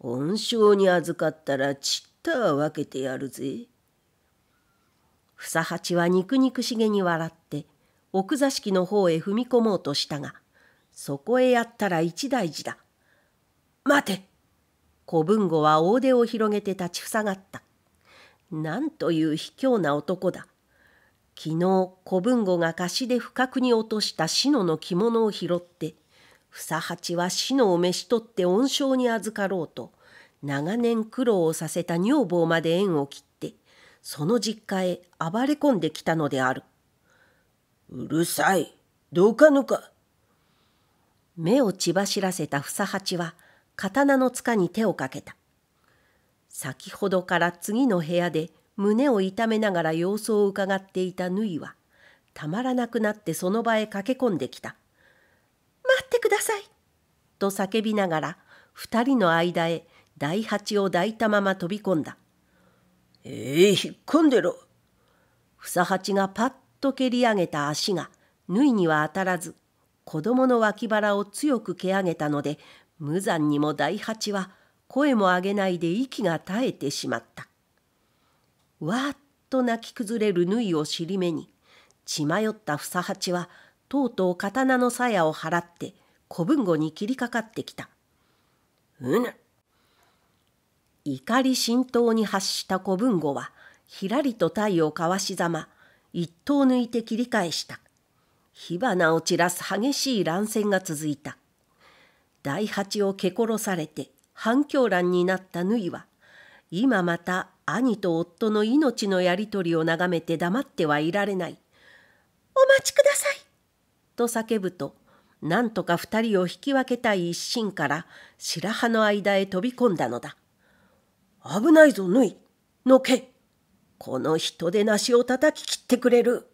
恩賞に預かったらちった分けてやるぜ。房八は肉々しげに笑って奥座敷の方へ踏み込もうとしたがそこへやったら一大事だ待て小文吾は大手を広げて立ちふさがったなんという卑怯な男だ昨日小文吾が貸しで不覚に落とした志乃の着物を拾って房八は志乃を召し取って恩賞に預かろうと長年苦労をさせた女房まで縁を切ってその実家へ暴れ込んできたのである。うるさい。どうかぬか。目を血走らせた房八は、刀の塚に手をかけた。先ほどから次の部屋で胸を痛めながら様子をうかがっていた縫は、たまらなくなってその場へ駆け込んできた。待ってくださいと叫びながら、二人の間へ大八を抱いたまま飛び込んだ。ええー、引っ込んでろ。房八がパッと蹴り上げた足が縫いには当たらず子供の脇腹を強く蹴上げたので無残にも大八は声も上げないで息が絶えてしまったわーっと泣き崩れる縫いを尻目に血迷った房八はとうとう刀の鞘を払って小文吾に切りかかってきたうぬ怒り心頭に発した小文吾はひらりと体をかわしざま一刀抜いて切り返した火花を散らす激しい乱戦が続いた大八を蹴殺されて反響乱になった縫は今また兄と夫の命のやり取りを眺めて黙ってはいられない「お待ちください!」と叫ぶとなんとか二人を引き分けたい一心から白羽の間へ飛び込んだのだ「危ないぞ縫いのけ!」この人でなしを叩き切ってくれる。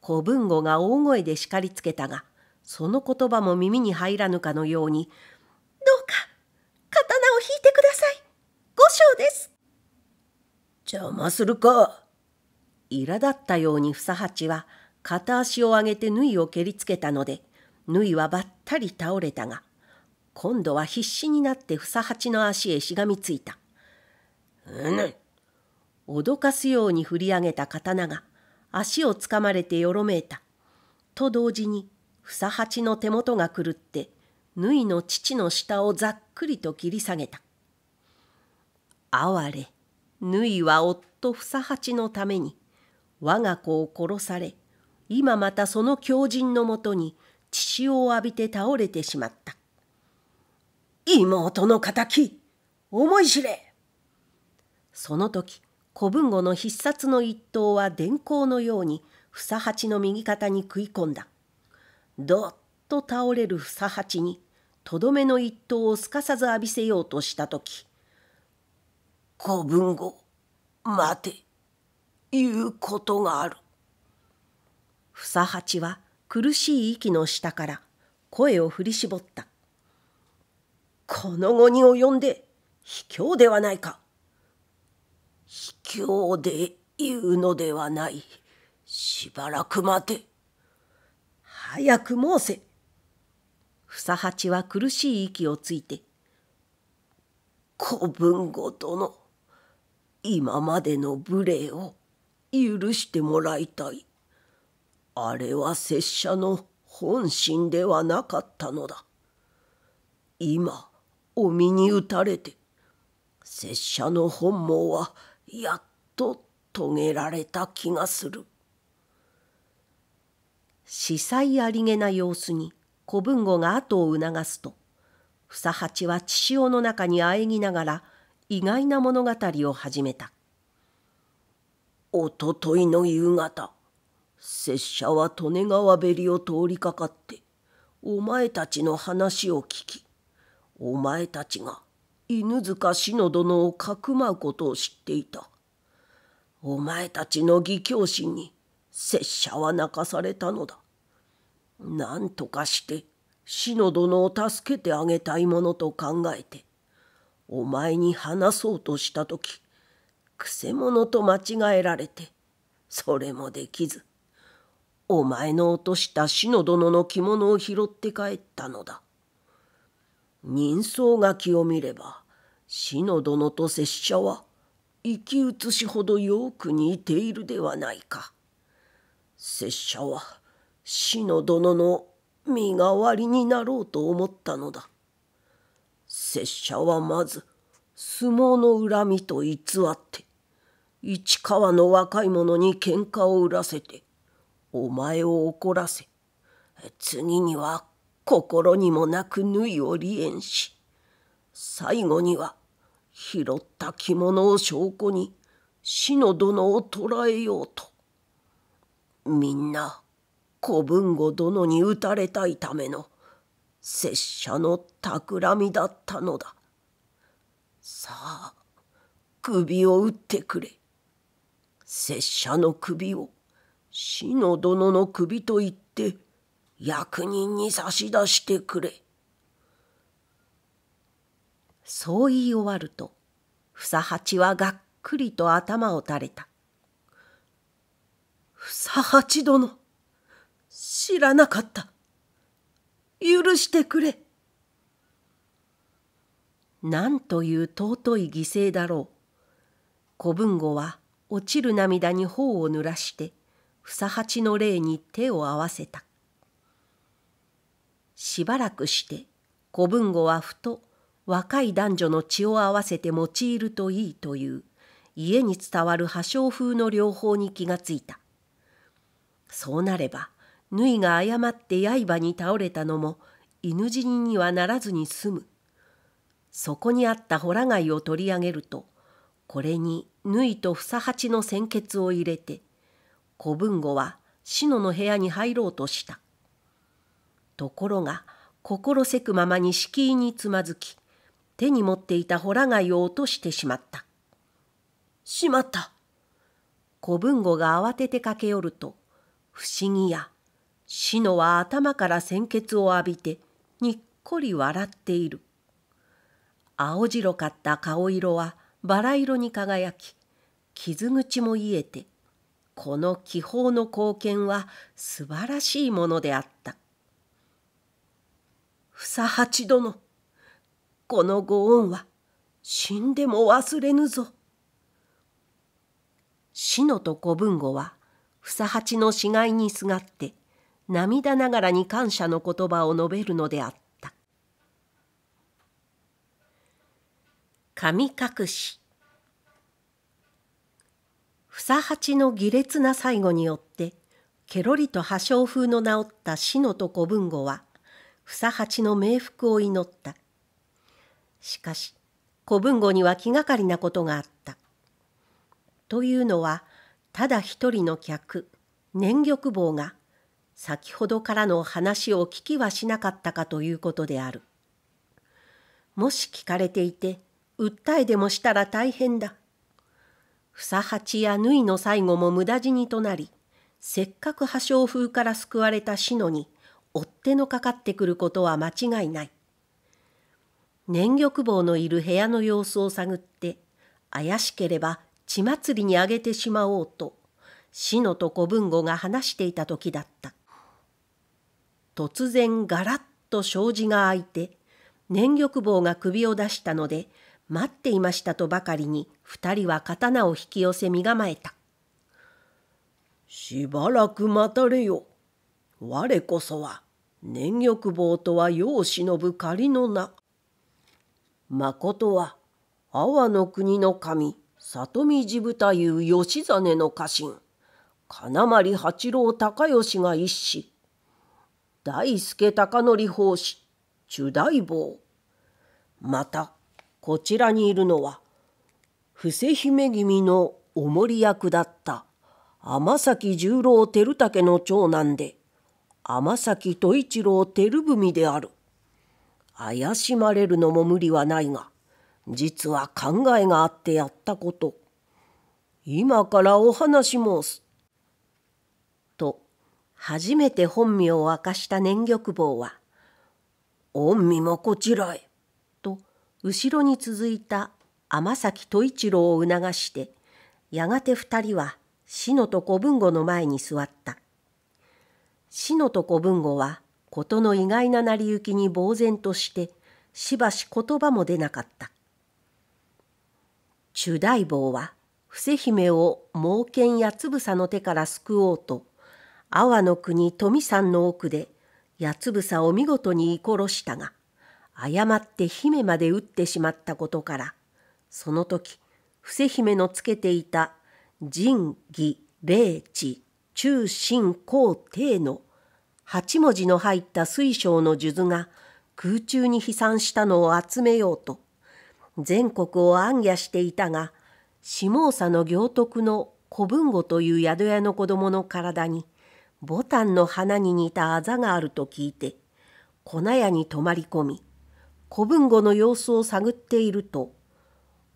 小文吾が大声で叱りつけたが、その言葉も耳に入らぬかのように、どうか、刀を引いてください。五章です。邪魔するか。苛立ったように房八は、片足を上げて縫いを蹴りつけたので、縫いはばったり倒れたが、今度は必死になって房八の足へしがみついた。うぬ、ん、脅かすように振り上げた刀が足をつかまれてよろめいた。と同時に房八の手元が狂って縫いの父の下をざっくりと切り下げた。哀れ縫いは夫房八のために我が子を殺され今またその狂人のもとに血潮を浴びて倒れてしまった。妹の敵思い知れその時古文語の必殺の一刀は電光のように房八の右肩に食い込んだどっと倒れる房八にとどめの一刀をすかさず浴びせようとした時「古文語待て言うことがある」房八は苦しい息の下から声を振り絞った「この後に及んで卑怯ではないか」。卑怯で言うのではないしばらく待て早く申せ房八は苦しい息をついて古文ごとの今までの無礼を許してもらいたいあれは拙者の本心ではなかったのだ今お身に打たれて拙者の本望はやっと遂げられた気がする。司祭ありげな様子に古文吾が後を促すと房八は血潮の中にあえぎながら意外な物語を始めたおとといの夕方拙者は利根川べりを通りかかってお前たちの話を聞きお前たちが犬塚篠殿をかくまうことを知っていたお前たちの義教心に拙者は泣かされたのだ何とかして篠殿を助けてあげたいものと考えてお前に話そうとした時くせ者と間違えられてそれもできずお前の落とした篠殿の着物を拾って帰ったのだ人相書きを見れば志の殿と拙者は生き写しほどよく似ているではないか。拙者は志の殿の身代わりになろうと思ったのだ。拙者はまず相撲の恨みと偽って市川の若い者に喧嘩を売らせてお前を怒らせ次には心にもなく縫いを離縁し最後には拾った着物を証拠に死の殿を捕らえようとみんな小文吾殿に討たれたいための拙者の企みだったのださあ首を打ってくれ拙者の首を死の殿の首と言って役人に差し出してくれ。そう言い終わると房八はがっくりと頭を垂れた房八殿知らなかった許してくれなんという尊い犠牲だろう古文吾は落ちる涙に頬を濡らして房八の霊に手を合わせたしばらくして古文吾はふと若い男女の血を合わせて用いるといいという家に伝わる破傷風の療法に気がついたそうなれば縫いが誤って刃に倒れたのも犬死ににはならずに済むそこにあったホラ貝を取り上げるとこれに縫いと房八の鮮血を入れて古文吾は乃の部屋に入ろうとしたところが心せくままに敷居につまずき手に持っていたホラ貝を落としてしまった。しまった。小文吾が慌てて駆け寄ると、不思議や、志のは頭から鮮血を浴びて、にっこり笑っている。青白かった顔色はバラ色に輝き、傷口も癒えて、この気泡の貢献は素晴らしいものであった。房八殿。このご恩は死んでも忘れぬぞ。死のと小文吾は房八の死骸にすがって涙ながらに感謝の言葉を述べるのであった。神隠し房八の儀劣な最後によってケロリと破傷風の治った死のと小文吾は房八の冥福を祈った。しかし古文吾には気がかりなことがあった。というのはただ一人の客年玉坊が先ほどからの話を聞きはしなかったかということである。もし聞かれていて訴えでもしたら大変だ。房八や縫いの最後も無駄死にとなりせっかく破傷風から救われた志乃に追っ手のかかってくることは間違いない。年玉棒のいる部屋の様子を探って怪しければ血祭りにあげてしまおうと志乃と小文吾が話していた時だった突然ガラッと障子が開いて年玉棒が首を出したので待っていましたとばかりに二人は刀を引き寄せ身構えたしばらく待たれよ我こそは年玉棒とは世を忍ぶ仮の名誠は阿波の国の神里見地豚いう吉実の家臣金丸八郎高義が一子大助高則法師主大坊またこちらにいるのは伏姫君のお守り役だった天崎十郎照武の長男で天崎戸一郎照文である。怪しまれるのも無理はないが実は考えがあってやったこと今からお話し申す」と初めて本名を明かした年玉坊は「御身もこちらへ」と後ろに続いた天崎戸一郎を促してやがて二人は死のとこ文吾の前に座った死のとこ文吾は事の意外な成り行きに呆然としてしばし言葉も出なかった中大坊は伏姫を猛犬やつぶさの手から救おうと阿波の国富山の奥でやつぶさを見事に居殺したが誤って姫まで撃ってしまったことからその時伏姫のつけていた仁義霊智忠信皇帝の8文字の入った水晶の数珠が空中に飛散したのを集めようと全国を暗夜していたが下総の行徳の古文吾という宿屋の子供の体に牡丹の花に似たあざがあると聞いて粉屋に泊まり込み古文吾の様子を探っていると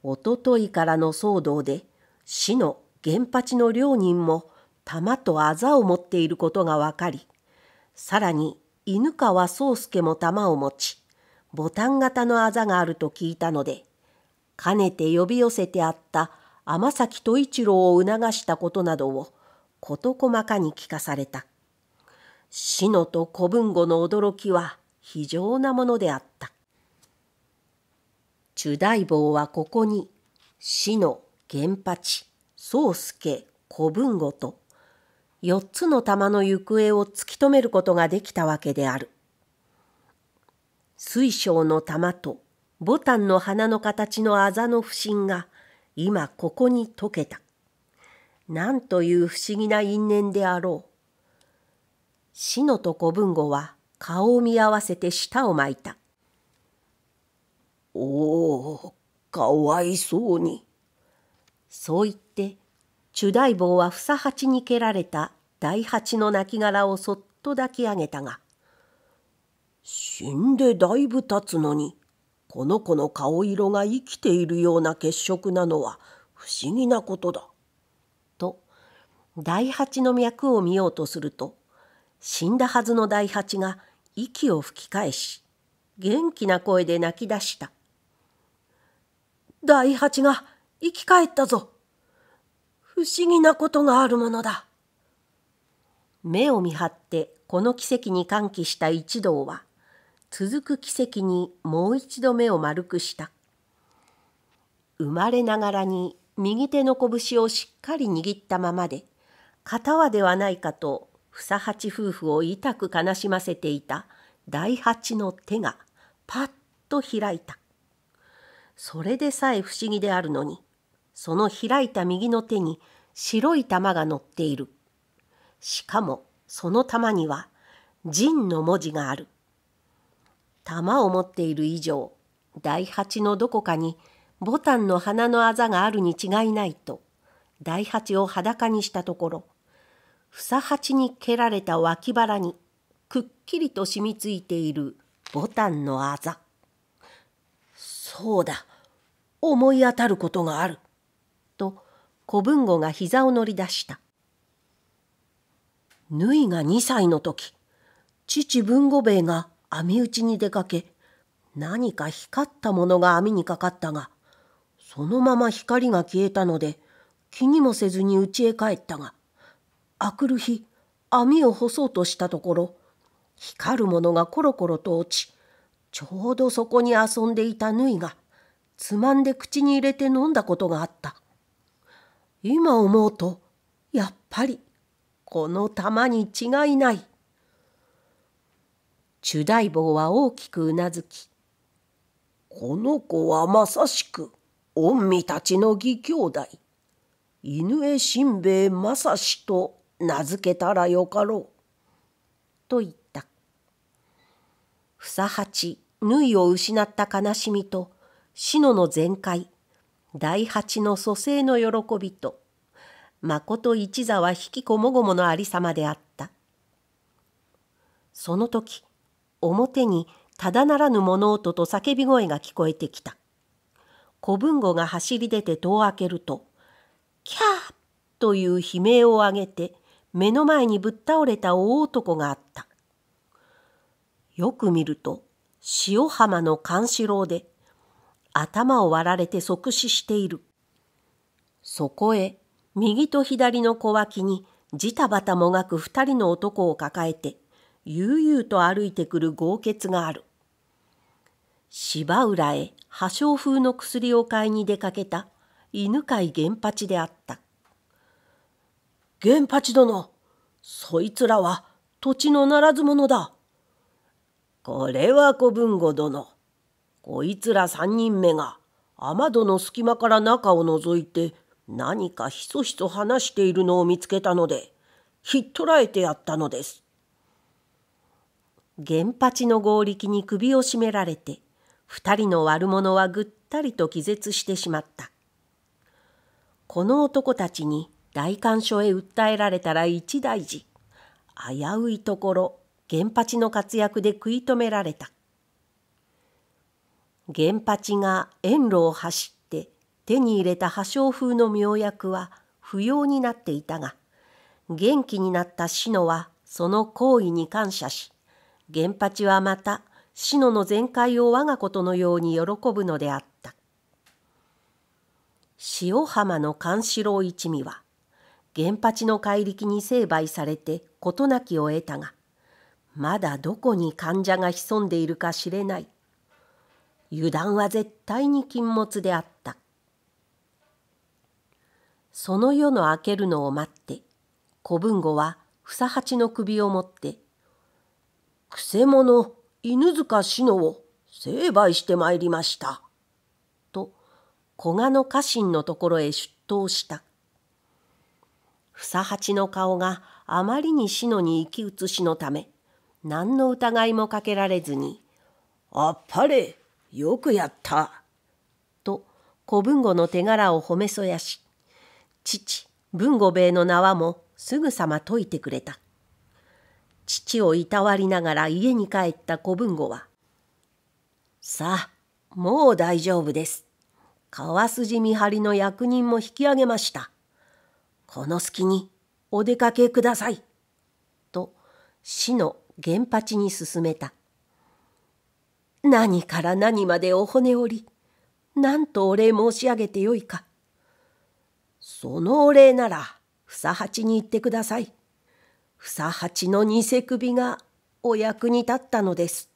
おとといからの騒動で死の源八の両人も玉とあざを持っていることが分かりさらに犬川宗介も玉を持ちボタン型のあざがあると聞いたのでかねて呼び寄せてあった天崎戸一郎を促したことなどを事細かに聞かされた篠と古文吾の驚きは非常なものであった中大坊はここに篠玄八宗介古文吾と4つの玉の行方を突き止めることができたわけである。水晶の玉と牡丹の花の形のあざの不審が今ここに溶けた。なんという不思議な因縁であろう。死のとこ文吾は顔を見合わせて舌を巻いた。おお、かわいそうに。そう言っ中大坊は房八に蹴られた大八の亡骸をそっと抱き上げたが、死んでだいぶ経つのに、この子の顔色が生きているような血色なのは不思議なことだ。と、大八の脈を見ようとすると、死んだはずの大八が息を吹き返し、元気な声で泣き出した。大八が生き返ったぞ不思議なことがあるものだ。目を見張ってこの奇跡に歓喜した一同は、続く奇跡にもう一度目を丸くした。生まれながらに右手の拳をしっかり握ったままで、片はではないかと房八夫婦を痛く悲しませていた大八の手がパッと開いた。それでさえ不思議であるのに、その開いた右の手に白い玉が乗っている。しかもその玉には「仁」の文字がある。玉を持っている以上第八のどこかにボタンの花のあざがあるに違いないと第八を裸にしたところ房八に蹴られた脇腹にくっきりと染みついている牡丹のあざそうだ思い当たることがある小文吾が膝を乗り出した。ぬいが2歳の時、父文吾兵衛が網打ちに出かけ、何か光ったものが網にかかったが、そのまま光が消えたので、気にもせずに家へ帰ったが、あくる日、網を干そうとしたところ、光るものがコロコロと落ち、ちょうどそこに遊んでいたぬいが、つまんで口に入れて飲んだことがあった。今思うとやっぱりこの玉に違いない。主大坊は大きくうなずき、この子はまさしく御身たちの義兄弟、犬江新兵衛正志と名付けたらよかろう。と言った。房八、縫いを失った悲しみと、篠の全開、第八の蘇生の喜びと誠一座は引きこもごものありさまであったその時表にただならぬ物音と叫び声が聞こえてきた古文吾が走り出て戸を開けると「キャー!」という悲鳴を上げて目の前にぶっ倒れた大男があったよく見ると塩浜の勘四郎で頭を割られて即死している。そこへ、右と左の小脇に、じたばたもがく二人の男を抱えて、悠々と歩いてくる豪傑がある。芝浦へ破傷風の薬を買いに出かけた犬飼源八であった。源八殿、そいつらは土地のならず者だ。これは古文吾殿。こいつら三人目が雨戸の隙間から中を覗いて何かひそひそ話しているのを見つけたのでひっ捕らえてやったのです。原八の合力に首を絞められて二人の悪者はぐったりと気絶してしまった。この男たちに大官所へ訴えられたら一大事。危ういところ原八の活躍で食い止められた。源八が遠路を走って手に入れた破傷風の妙薬は不要になっていたが元気になった志はその行為に感謝し源八はまた志の全開を我がことのように喜ぶのであった塩浜の勘四郎一味は源八の怪力に成敗されて事なきを得たがまだどこに患者が潜んでいるか知れない油断は絶対に禁物であった。その夜の明けるのを待って、古文吾は房八の首を持って、くせ者、犬塚志乃を成敗してまいりました。と、古賀の家臣のところへ出頭した。房八の顔があまりに志乃に生き写しのため、何の疑いもかけられずに、あっぱれよくやった。と古文吾の手柄を褒めそやし、父、文吾兵衛の縄もすぐさま解いてくれた。父をいたわりながら家に帰った古文吾は、さあ、もう大丈夫です。川筋見張りの役人も引き上げました。この隙にお出かけください。と、死の原八に勧めた。何から何までお骨折り、何とお礼申し上げてよいか。そのお礼なら、房八に言ってください。房八の偽首がお役に立ったのです。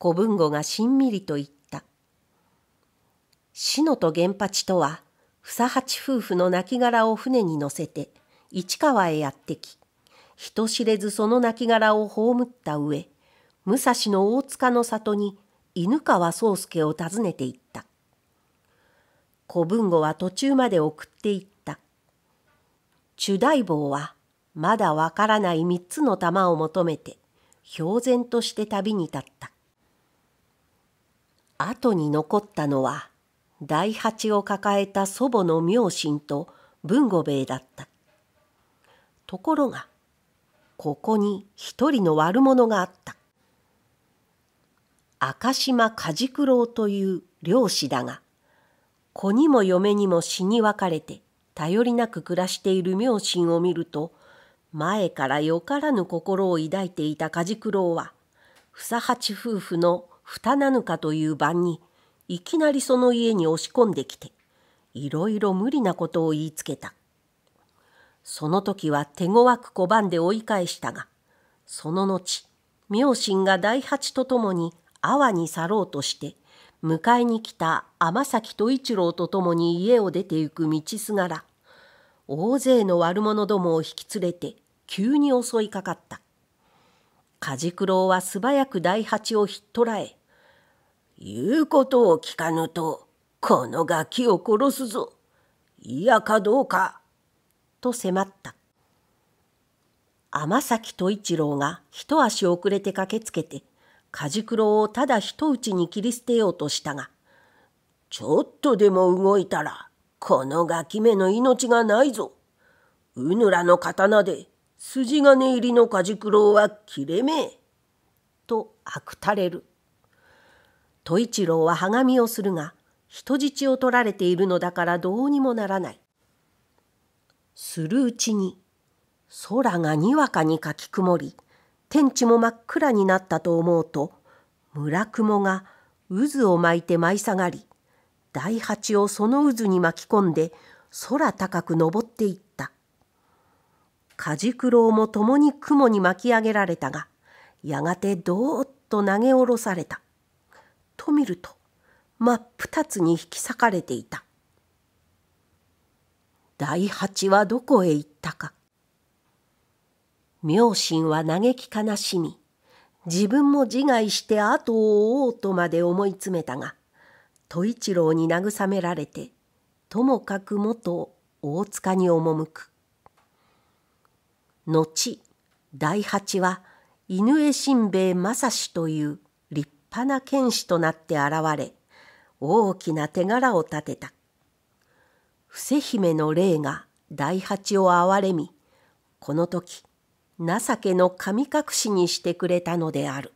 古文吾がしんみりと言った。のと源八とは、房八夫婦の亡骸を船に乗せて、市川へやってき、人知れずその亡骸を葬った上、武蔵の大塚の里に犬川宗介を訪ねていった古文吾は途中まで送っていった中大坊はまだわからない三つの玉を求めて標然として旅に立った後に残ったのは大八を抱えた祖母の妙心と文吾兵衛だったところがここに一人の悪者があった赤島梶九郎という漁師だが、子にも嫁にも死に別れて頼りなく暮らしている妙心を見ると、前からよからぬ心を抱いていた梶九郎は、房八夫婦の二なぬかという晩に、いきなりその家に押し込んできて、いろいろ無理なことを言いつけた。その時は手強く拒んで追い返したが、その後、妙心が大八と共に阿波に去ろうとして迎えに来た天崎戸一郎と共に家を出て行く道すがら大勢の悪者どもを引き連れて急に襲いかかった梶九郎は素早く大八をひっ捕らえ「言うことを聞かぬとこのガキを殺すぞ嫌かどうか」と迫った天崎戸一郎が一足遅れて駆けつけて梶黒をただ一打ちに切り捨てようとしたが、ちょっとでも動いたら、このガキめの命がないぞ。うぬらの刀で、筋金入りの梶黒は切れめえ。と悪たれる。戸一郎ははがみをするが、人質を取られているのだからどうにもならない。するうちに、空がにわかにかき曇り、天地も真っ暗になったと思うと村雲が渦を巻いて舞い下がり大八をその渦に巻き込んで空高く登っていった梶九郎も共に雲に巻き上げられたがやがてどーっと投げ下ろされたと見ると真っ二つに引き裂かれていた大八はどこへ行ったか妙心は嘆き悲しみ、自分も自害して後を追おうとまで思い詰めたが、戸一郎に慰められて、ともかく元大塚に赴く。後、第八は犬江新兵衛正史という立派な剣士となって現れ、大きな手柄を立てた。伏姫の霊が第八を憐れみ、この時、情けの神隠しにしてくれたのである